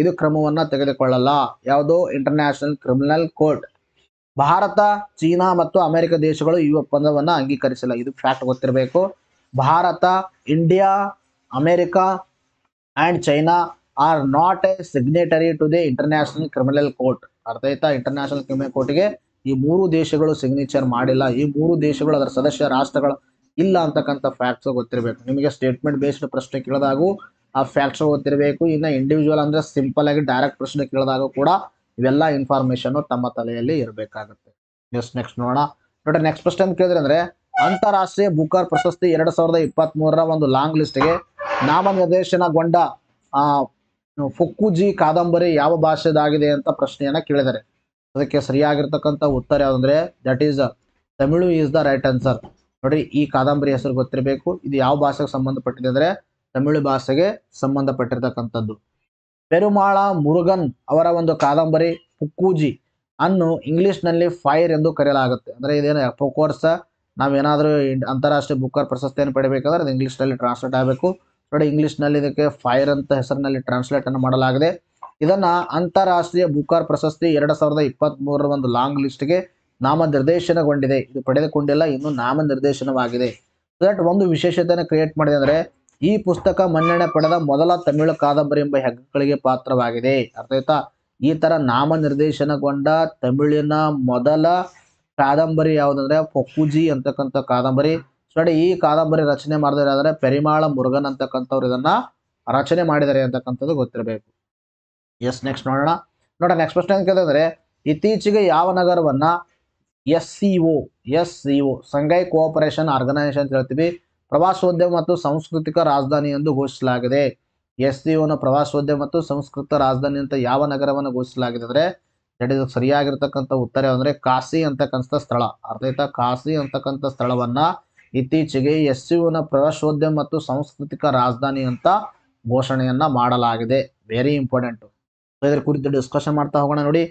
ಇದು ಕ್ರಮವನ್ನು ತೆಗೆದುಕೊಳ್ಳಲ್ಲ ಯಾವುದು international criminal court Bharat China ಮತ್ತು ಅಮೆರಿಕ ದೇಶಗಳು ಈ ಒಪ್ಪಂದವನ್ನು ಅಂಗೀಕರಿಸಿಲ್ಲ ಇದು ಫ್ಯಾಕ್ಟ್ ಗೊತ್ತಿರಬೇಕು Bharat India America and China are not a signatory to the international criminal court ಆಯ್ತಾ ಇಂಟರ್ನ್ಯಾಷನಲ್ ಕ್ರಿಮಿನಲ್ ಕೋರ್ಟ್ಗೆ ಈ ಮೂರು ದೇಶಗಳು ಸಿಗ್ನೇಚರ್ ಮಾಡಿಲ್ಲ ಈ ಮೂರು ದೇಶಗಳು ಅದರ ಸದಸ್ಯ ರಾಷ್ಟ್ರಗಳು ಇಲ್ಲ ಅಂತಕ್ಕಂಥ ಫ್ಯಾಕ್ಟ್ಸ್ ಗೊತ್ತಿರಬೇಕು ನಿಮಗೆ ಸ್ಟೇಟ್ಮೆಂಟ್ ಬೇಸ್ಡ್ ಪ್ರಶ್ನೆ ಕೇಳಿದಾಗೂ ಆ ಫ್ಯಾಕ್ಟ್ಸ್ ಗೊತ್ತಿರಬೇಕು ಇನ್ನು ಇಂಡಿವಿಜುವಲ್ ಅಂದರೆ ಸಿಂಪಲ್ ಆಗಿ ಡೈರೆಕ್ಟ್ ಪ್ರಶ್ನೆ ಕೇಳಿದಾಗೂ ಕೂಡ ಇವೆಲ್ಲ ಇನ್ಫಾರ್ಮೇಷನ್ ತಮ್ಮ ತಲೆಯಲ್ಲಿ ಇರಬೇಕಾಗುತ್ತೆ ನೆಕ್ಸ್ಟ್ ನೆಕ್ಸ್ಟ್ ನೋಡೋಣ ನೋಡಿ ನೆಕ್ಸ್ಟ್ ಪ್ರಶ್ನೆ ಕೇಳಿದ್ರೆ ಅಂದ್ರೆ ಅಂತಾರಾಷ್ಟ್ರೀಯ ಬುಕರ್ ಪ್ರಶಸ್ತಿ ಎರಡು ಸಾವಿರದ ಇಪ್ಪತ್ತ್ ಮೂರರ ಒಂದು ಲಾಂಗ್ ಲಿಸ್ಟ್ಗೆ ನಾಮನಿರ್ದೇಶನಗೊಂಡ ಫುಕ್ಕುಜಿ ಕಾದಂಬರಿ ಯಾವ ಭಾಷೆದಾಗಿದೆ ಅಂತ ಪ್ರಶ್ನೆಯನ್ನ ಕೇಳಿದ್ದಾರೆ ಅದಕ್ಕೆ ಸರಿಯಾಗಿರ್ತಕ್ಕಂಥ ಉತ್ತರ ಯಾವುದಂದ್ರೆ that is Tamil is the right answer ನೋಡ್ರಿ ಈ ಕಾದಂಬರಿ ಹೆಸರು ಗೊತ್ತಿರಬೇಕು ಇದು ಯಾವ ಭಾಷೆಗೆ ಸಂಬಂಧಪಟ್ಟಿದೆ ಅಂದ್ರೆ ತಮಿಳು ಭಾಷೆಗೆ ಸಂಬಂಧಪಟ್ಟಿರ್ತಕ್ಕಂಥದ್ದು ಪೆರುಮಾಳ ಮುರುಗನ್ ಅವರ ಒಂದು ಕಾದಂಬರಿ ಪುಕ್ಕೂಜಿ ಅನ್ನು ಇಂಗ್ಲಿಷ್ನಲ್ಲಿ ಫೈರ್ ಎಂದು ಕರೆಯಲಾಗುತ್ತೆ ಅಂದರೆ ಇದೇನು ಫೋಕೋರ್ಸ ನಾವೇನಾದರೂ ಅಂತಾರಾಷ್ಟ್ರೀಯ ಬುಕ್ಕರ್ ಪ್ರಶಸ್ತಿಯನ್ನು ಪಡಿಬೇಕಾದ್ರೆ ಅದು ಇಂಗ್ಲೀಷ್ನಲ್ಲಿ ಟ್ರಾನ್ಸ್ಲೇಟ್ ಆಗಬೇಕು ನೋಡಿ ನಲ್ಲಿ ಇದಕ್ಕೆ ಫೈರ್ ಅಂತ ಹೆಸರಿನಲ್ಲಿ ಟ್ರಾನ್ಸ್ಲೇಟ್ ಅನ್ನು ಮಾಡಲಾಗಿದೆ ಇದನ್ನು ಅಂತಾರಾಷ್ಟ್ರೀಯ ಬುಕಾರ್ ಪ್ರಶಸ್ತಿ ಎರಡು ಸಾವಿರದ ಇಪ್ಪತ್ತ್ಮೂರರ ಒಂದು ಲಾಂಗ್ ಲಿಸ್ಟ್ಗೆ ನಾಮನಿರ್ದೇಶನಗೊಂಡಿದೆ ಇದು ಪಡೆದುಕೊಂಡಿಲ್ಲ ಇನ್ನು ನಾಮನಿರ್ದೇಶನವಾಗಿದೆ ದಟ್ ಒಂದು ವಿಶೇಷತೆಯನ್ನು ಕ್ರಿಯೇಟ್ ಮಾಡಿದೆ ಅಂದರೆ ಈ ಪುಸ್ತಕ ಮನ್ನಣೆ ಪಡೆದ ಮೊದಲ ತಮಿಳು ಕಾದಂಬರಿ ಎಂಬ ಹೆಗ್ಗಳಿಗೆ ಪಾತ್ರವಾಗಿದೆ ಅರ್ಥಾಯ್ತಾ ಈ ಥರ ನಾಮನಿರ್ದೇಶನಗೊಂಡ ತಮಿಳಿನ ಮೊದಲ ಕಾದಂಬರಿ ಯಾವುದಂದ್ರೆ ಪೊಕ್ಕುಜಿ ಅಂತಕ್ಕಂಥ ಕಾದಂಬರಿ ನೋಡಿ ಈ ಕಾದಂಬರಿ ರಚನೆ ಮಾಡಿದರೆ ಆದರೆ ಪೆರಿಮಾಳ ಮುರುಗನ್ ಅಂತಕ್ಕಂಥವ್ರು ಇದನ್ನ ರಚನೆ ಮಾಡಿದ್ದಾರೆ ಅಂತಕ್ಕಂಥದ್ದು ಗೊತ್ತಿರಬೇಕು ಎಸ್ ನೆಕ್ಸ್ಟ್ ನೋಡೋಣ ನೋಡೋಣ ನೆಕ್ಸ್ಟ್ ಪ್ರಶ್ನೆ ಕೇಳಿದ್ರೆ ಇತ್ತೀಚೆಗೆ ಯಾವ ನಗರವನ್ನ S C O S C O Shanghai cooperation organisation ಅಂತ ಹೇಳ್ತೀವಿ ಪ್ರವಾಸೋದ್ಯಮ ಮತ್ತು ಸಾಂಸ್ಕೃತಿಕ ರಾಜಧಾನಿ ಎಂದು ಘೋಷಿಸಲಾಗಿದೆ ಎಸ್ ಸಿ ಒನ ಪ್ರವಾಸೋದ್ಯಮ ಮತ್ತು ಸಂಸ್ಕೃತ ರಾಜಧಾನಿ ಅಂತ ಯಾವ ನಗರವನ್ನು ಘೋಷಿಸಲಾಗಿದೆ ಅಂದರೆ ನಡೆದ ಸರಿಯಾಗಿರ್ತಕ್ಕಂಥ ಉತ್ತರ ಅಂದರೆ ಕಾಶಿ ಅಂತಕ್ಕಂಥ ಸ್ಥಳ ಅರ್ಥ ಕಾಶಿ ಅಂತಕ್ಕಂಥ ಸ್ಥಳವನ್ನ ಇತ್ತೀಚೆಗೆ ಎಸ್ ಯುನ ಪ್ರವಾಸೋದ್ಯಮ ಮತ್ತು ಸಾಂಸ್ಕೃತಿಕ ರಾಜಧಾನಿ ಅಂತ ಘೋಷಣೆಯನ್ನ ಮಾಡಲಾಗಿದೆ ವೆರಿ ಇಂಪಾರ್ಟೆಂಟ್ ಇದರ ಕುರಿತು ಡಿಸ್ಕಷನ್ ಮಾಡ್ತಾ ಹೋಗೋಣ ನೋಡಿ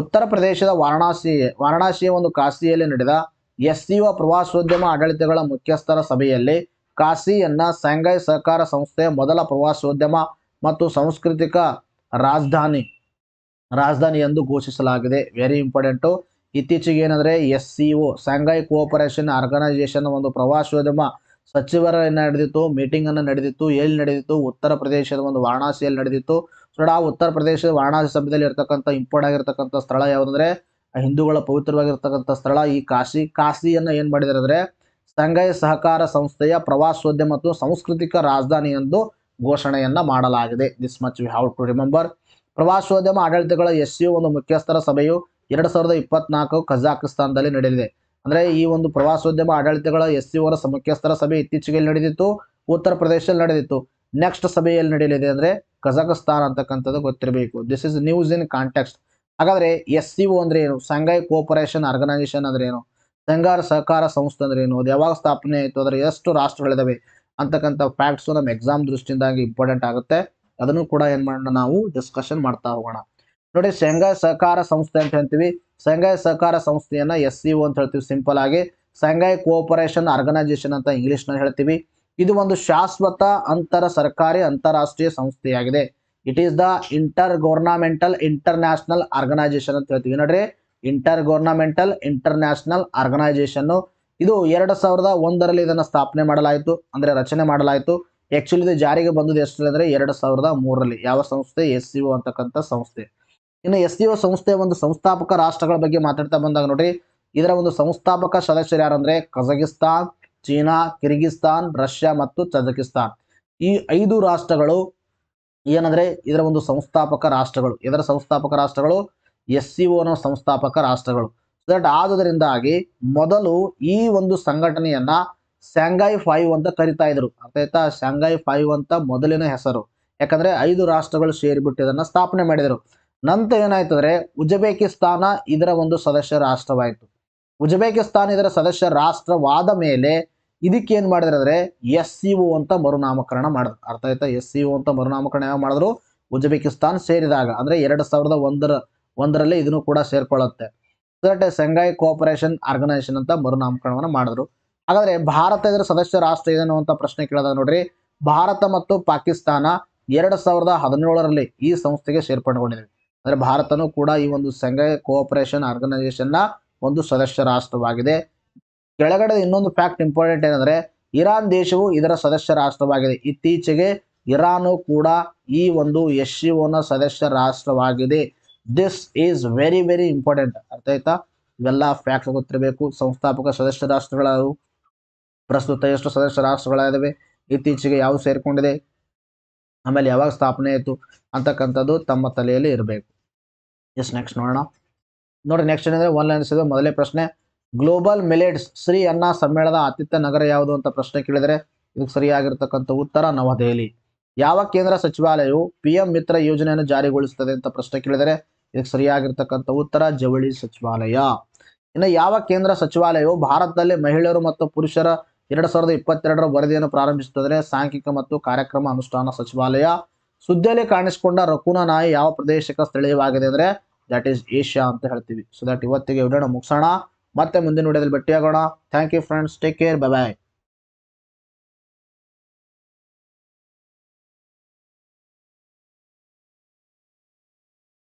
ಉತ್ತರ ಪ್ರದೇಶದ ವಾರಣಾಸಿ ವಾರಣಾಸಿಯ ಒಂದು ಕಾಶಿಯಲ್ಲಿ ನಡೆದ ಎಸ್ ಯು ಪ್ರವಾಸೋದ್ಯಮ ಆಡಳಿತಗಳ ಮುಖ್ಯಸ್ಥರ ಸಭೆಯಲ್ಲಿ ಕಾಶಿಯನ್ನ ಸಂಘೈ ಸಹಕಾರ ಸಂಸ್ಥೆಯ ಮೊದಲ ಪ್ರವಾಸೋದ್ಯಮ ಮತ್ತು ಸಾಂಸ್ಕೃತಿಕ ರಾಜಧಾನಿ ರಾಜಧಾನಿ ಎಂದು ಘೋಷಿಸಲಾಗಿದೆ ವೆರಿ ಇಂಪಾರ್ಟೆಂಟು ಇತ್ತೀಚೆಗೆ ಏನಂದ್ರೆ S C O Shanghai cooperation organisation ಒಂದು ಪ್ರವಾಸೋದ್ಯಮ ಸಚಿವರ ನಡೆದಿತ್ತು ಮೀಟಿಂಗ್ ಅನ್ನು ನಡೆದಿತ್ತು ಎಲ್ಲಿ ನಡೆದಿತ್ತು ಉತ್ತರ ಪ್ರದೇಶದ ಒಂದು ವಾರಣಾಸಿಯಲ್ಲಿ ನಡೆದಿತ್ತು ಸೊ ಆ ಉತ್ತರ ಪ್ರದೇಶದ ವಾರಣಾಸಿ ಸಮಯದಲ್ಲಿ ಇರತಕ್ಕಂಥ ಇಂಪೋರ್ಟ್ ಆಗಿರ್ತಕ್ಕಂಥ ಸ್ಥಳ ಯಾವುದಂದ್ರೆ ಹಿಂದೂಗಳ ಪವಿತ್ರವಾಗಿರ್ತಕ್ಕಂಥ ಸ್ಥಳ ಈ ಕಾಶಿ ಕಾಶಿಯನ್ನು ಏನು ಮಾಡಿದಾರೆ ಅಂದ್ರೆ ಸಂಘಾಯ ಸಹಕಾರ ಸಂಸ್ಥೆಯ ಪ್ರವಾಸೋದ್ಯಮ ಮತ್ತು ಸಾಂಸ್ಕೃತಿಕ ರಾಜಧಾನಿ ಎಂದು ಘೋಷಣೆಯನ್ನು ಮಾಡಲಾಗಿದೆ this much we have to remember ಪ್ರವಾಸೋದ್ಯಮ ಆಡಳಿತಗಳ ಎಸ್ ಒಂದು ಮುಖ್ಯಸ್ಥರ ಸಭೆಯು ಎರಡು ಸಾವಿರದ ಇಪ್ಪತ್ನಾಲ್ಕು ಕಜಾಕಿಸ್ತಾನದಲ್ಲಿ ನಡೆಯಲಿದೆ ಅಂದರೆ ಈ ಒಂದು ಪ್ರವಾಸೋದ್ಯಮ ಆಡಳಿತಗಳ ಎಸ್ ಓರ ಮುಖ್ಯಸ್ಥರ ಸಭೆ ಇತ್ತೀಚೆಗೆ ನಡೆದಿತ್ತು ಉತ್ತರ ಪ್ರದೇಶದಲ್ಲಿ ನಡೆದಿತ್ತು ನೆಕ್ಸ್ಟ್ ಸಭೆಯಲ್ಲಿ ನಡೆಯಲಿದೆ ಅಂದರೆ ಕಜಾಕಿಸ್ತಾನ ಅಂತಕ್ಕಂಥದ್ದು ಗೊತ್ತಿರಬೇಕು this is news in context ಹಾಗಾದರೆ ಎಸ್ ಸಿ ಓ ಅಂದರೆ ಏನು ಸಂಘಾಯ್ ಕೋಪರೇಷನ್ ಆರ್ಗನೈಸೇಷನ್ ಅಂದ್ರೆ ಏನು ಸಂಘಾರ ಸಹಕಾರ ಸಂಸ್ಥೆ ಅಂದ್ರೆ ಏನು ಅದು ಯಾವಾಗ ಸ್ಥಾಪನೆ ಆಯಿತು ಅಂದ್ರೆ ಎಷ್ಟು ರಾಷ್ಟ್ರಗಳಿದಾವೆ ಅಂತಕ್ಕಂಥ ಫ್ಯಾಕ್ಟ್ಸು ನಮ್ಮ ಎಕ್ಸಾಮ್ ದೃಷ್ಟಿಯಿಂದಾಗಿ ಇಂಪಾರ್ಟೆಂಟ್ ಆಗುತ್ತೆ ಅದನ್ನು ಕೂಡ ಏನು ಮಾಡೋಣ ನಾವು ಡಿಸ್ಕಷನ್ ಮಾಡ್ತಾ ಹೋಗೋಣ ನೋಡಿ ಶಂಘಾಯ್ ಸಹಕಾರ ಸಂಸ್ಥೆ ಅಂತ ಹೇಳ್ತೀವಿ ಶಂಘಾಯ್ ಸಹಕಾರ ಸಂಸ್ಥೆಯನ್ನ ಎಸ್ ಸಿ ಅಂತ ಹೇಳ್ತೀವಿ ಸಿಂಪಲ್ ಆಗಿ ಶಂಘಾಯ್ ಕೋಆಪರೇಷನ್ ಆರ್ಗನೈಸೇಷನ್ ಅಂತ ಇಂಗ್ಲಿಷ್ ನ ಹೇಳ್ತೀವಿ ಇದು ಒಂದು ಶಾಶ್ವತ ಅಂತರ ಸರ್ಕಾರಿ ಅಂತಾರಾಷ್ಟ್ರೀಯ ಸಂಸ್ಥೆಯಾಗಿದೆ it is the intergovernmental international organisation ಅಂತ ಹೇಳ್ತೀವಿ ನೋಡ್ರಿ intergovernmental international organisation ಇದು ಎರಡು ಸಾವಿರದ ಒಂದರಲ್ಲಿ ಇದನ್ನ ಸ್ಥಾಪನೆ ಮಾಡಲಾಯಿತು ಅಂದ್ರೆ ರಚನೆ ಮಾಡಲಾಯಿತು ಆಕ್ಚುಲಿ ಇದು ಜಾರಿಗೆ ಬಂದದ್ದು ಎಷ್ಟು ಅಂದ್ರೆ ಎರಡು ಸಾವಿರದ ಮೂರರಲ್ಲಿ ಯಾವ ಸಂಸ್ಥೆ ಎಸ್ ಸಿ ಅಂತಕ್ಕಂಥ ಸಂಸ್ಥೆ ಇನ್ನು ಎಸ್ ಸಿ ಒ ಸಂಸ್ಥೆಯ ಒಂದು ಸಂಸ್ಥಾಪಕ ರಾಷ್ಟ್ರಗಳ ಬಗ್ಗೆ ಮಾತಾಡ್ತಾ ಬಂದಾಗ ನೋಡಿ ಇದರ ಒಂದು ಸಂಸ್ಥಾಪಕ ಸದಸ್ಯರು ಯಾರಂದ್ರೆ ಕಜಕಿಸ್ತಾನ್ ಚೀನಾ ಕಿರ್ಗಿಸ್ತಾನ್ ರಷ್ಯಾ ಮತ್ತು ತಜಕಿಸ್ತಾನ್ ಈ ಐದು ರಾಷ್ಟ್ರಗಳು ಏನಂದ್ರೆ ಇದರ ಒಂದು ಸಂಸ್ಥಾಪಕ ರಾಷ್ಟ್ರಗಳು ಇದರ ಸಂಸ್ಥಾಪಕ ರಾಷ್ಟ್ರಗಳು ಎಸ್ ಸಿ ಒನ ಸಂಸ್ಥಾಪಕ ರಾಷ್ಟ್ರಗಳು ದಟ್ ಆದುದರಿಂದಾಗಿ ಮೊದಲು ಈ ಒಂದು ಸಂಘಟನೆಯನ್ನ ಶಾಂಘಾಯ್ ಫೈವ್ ಅಂತ ಕರಿತಾ ಇದ್ರು ಆಯ್ತಾ ಶಾಂಘಾಯ್ ಫೈವ್ ಅಂತ ಮೊದಲಿನ ಹೆಸರು ಯಾಕಂದ್ರೆ ಐದು ರಾಷ್ಟ್ರಗಳು ಸೇರಿಬಿಟ್ಟು ಇದನ್ನ ಸ್ಥಾಪನೆ ಮಾಡಿದರು ನಂತರ ಏನಾಯ್ತು ಅಂದ್ರೆ ಉಜಬೇಕಿಸ್ತಾನ ಇದರ ಒಂದು ಸದಸ್ಯ ರಾಷ್ಟ್ರವಾಯಿತು ಉಜ್ಬೇಕಿಸ್ತಾನ ಇದರ ಸದಸ್ಯ ರಾಷ್ಟ್ರವಾದ ಮೇಲೆ ಇದಕ್ಕೆ ಏನ್ ಮಾಡಿದ್ರೆ ಅಂದ್ರೆ ಎಸ್ ಸಿ ಒ ಅಂತ ಮರುನಾಮಕರಣ ಮಾಡಿದ್ರು ಅರ್ಥ ಆಯ್ತಾ ಎಸ್ ಸಿ ಒ ಅಂತ ಮರುನಾಮಕರಣ ಯಾವ ಮಾಡಿದ್ರು ಉಜ್ಬೇಕಿಸ್ತಾನ್ ಸೇರಿದಾಗ ಅಂದ್ರೆ ಎರಡ್ ಸಾವಿರದ ಒಂದರ ಒಂದರಲ್ಲಿ ಇದನ್ನು ಕೂಡ ಸೇರ್ಕೊಳ್ಳುತ್ತೆ ದಟ್ ಕೋಪರೇಷನ್ ಕೋಆಪರೇಷನ್ ಆರ್ಗನೈಸೇಷನ್ ಅಂತ ಮರುನಾಮಕರಣವನ್ನು ಮಾಡಿದ್ರು ಹಾಗಾದ್ರೆ ಭಾರತ ಇದರ ಸದಸ್ಯ ರಾಷ್ಟ್ರ ಏನೋ ಅಂತ ಪ್ರಶ್ನೆ ಕೇಳಿದ ನೋಡ್ರಿ ಭಾರತ ಮತ್ತು ಪಾಕಿಸ್ತಾನ ಎರಡ್ ಸಾವಿರದ ಹದಿನೇಳರಲ್ಲಿ ಈ ಸಂಸ್ಥೆಗೆ ಸೇರ್ಪಡೆಗೊಂಡಿದೆ ಅಂದರೆ ಭಾರತನೂ ಕೂಡ ಈ ಒಂದು ಸಂಘ ಕೋಆಪರೇಷನ್ ನ ಒಂದು ಸದಸ್ಯ ರಾಷ್ಟ್ರವಾಗಿದೆ ಕೆಳಗಡೆ ಇನ್ನೊಂದು ಫ್ಯಾಕ್ಟ್ ಇಂಪಾರ್ಟೆಂಟ್ ಏನಂದರೆ ಇರಾನ್ ದೇಶವು ಇದರ ಸದಸ್ಯ ರಾಷ್ಟ್ರವಾಗಿದೆ ಇತ್ತೀಚೆಗೆ ಇರಾನು ಕೂಡ ಈ ಒಂದು ಎಸ್ ಸಿ ಸದಸ್ಯ ರಾಷ್ಟ್ರವಾಗಿದೆ this is very very important ಅರ್ಥ ಆಯ್ತಾ ಇವೆಲ್ಲ ಫ್ಯಾಕ್ಟ್ಸ್ ಗೊತ್ತಿರಬೇಕು ಸಂಸ್ಥಾಪಕ ಸದಸ್ಯ ರಾಷ್ಟ್ರಗಳ ಪ್ರಸ್ತುತ ಎಷ್ಟು ಸದಸ್ಯ ರಾಷ್ಟ್ರಗಳಾದವೆ ಇತ್ತೀಚೆಗೆ ಯಾವ ಸೇರಿಕೊಂಡಿದೆ ಆಮೇಲೆ ಯಾವಾಗ ಸ್ಥಾಪನೆ ಆಯಿತು ಅಂತಕ್ಕಂಥದ್ದು ತಮ್ಮ ತಲೆಯಲ್ಲಿ ಇರಬೇಕು ಎಸ್ ನೆಕ್ಸ್ಟ್ ನೋಡೋಣ ನೋಡಿ ನೆಕ್ಸ್ಟ್ ಏನಂದ್ರೆ ಒನ್ ಲೈನ್ಸ್ ಇದೆ ಮೊದಲೇ ಪ್ರಶ್ನೆ ಗ್ಲೋಬಲ್ ಮಿಲೆಟ್ಸ್ ಶ್ರೀ ಅನ್ನ ಸಮ್ಮೇಳನದ ಆತಿಥ್ಯ ನಗರ ಯಾವುದು ಅಂತ ಪ್ರಶ್ನೆ ಕೇಳಿದರೆ ಇದಕ್ಕೆ ಸರಿಯಾಗಿರ್ತಕ್ಕಂಥ ಉತ್ತರ ನವದೆಹಲಿ ಯಾವ ಕೇಂದ್ರ ಸಚಿವಾಲಯವು ಪಿ ಎಂ ಮಿತ್ರ ಯೋಜನೆಯನ್ನು ಜಾರಿಗೊಳಿಸುತ್ತದೆ ಅಂತ ಪ್ರಶ್ನೆ ಕೇಳಿದರೆ ಇದಕ್ಕೆ ಸರಿಯಾಗಿರ್ತಕ್ಕಂಥ ಉತ್ತರ ಜವಳಿ ಸಚಿವಾಲಯ ಇನ್ನು ಯಾವ ಕೇಂದ್ರ ಸಚಿವಾಲಯವು ಭಾರತದಲ್ಲಿ ಮಹಿಳೆಯರು ಮತ್ತು ಪುರುಷರ ಎರಡ್ ಸಾವಿರದ ಇಪ್ಪತ್ತೆರಡರ ವರದಿಯನ್ನು ಪ್ರಾರಂಭಿಸುತ್ತದೆ ಸಾಂಖ್ಯಿಕ ಮತ್ತು ಕಾರ್ಯಕ್ರಮ ಅನುಷ್ಠಾನ ಸಚಿವಾಲಯ ಸುದ್ದಿಯಲ್ಲಿ ಕಾಣಿಸಿಕೊಂಡ ರಕುನಾ ನಾಯಿ ಯಾವ ಪ್ರದೇಶಕ್ಕೆ ಸ್ಥಳೀಯವಾಗಿದೆ ಅಂದ್ರೆ ದಟ್ ಈಸ್ ಏಷ್ಯಾ ಅಂತ ಹೇಳ್ತೀವಿ ಸೊ ದಟ್ ಇವತ್ತಿಗೆ ವಿಡಿಯೋನ ಮುಗಿಸೋಣ ಮತ್ತೆ ಮುಂದಿನ ವಿಡಿಯೋದಲ್ಲಿ ಭೇಟಿಯಾಗೋಣ thank you friends take care bye bye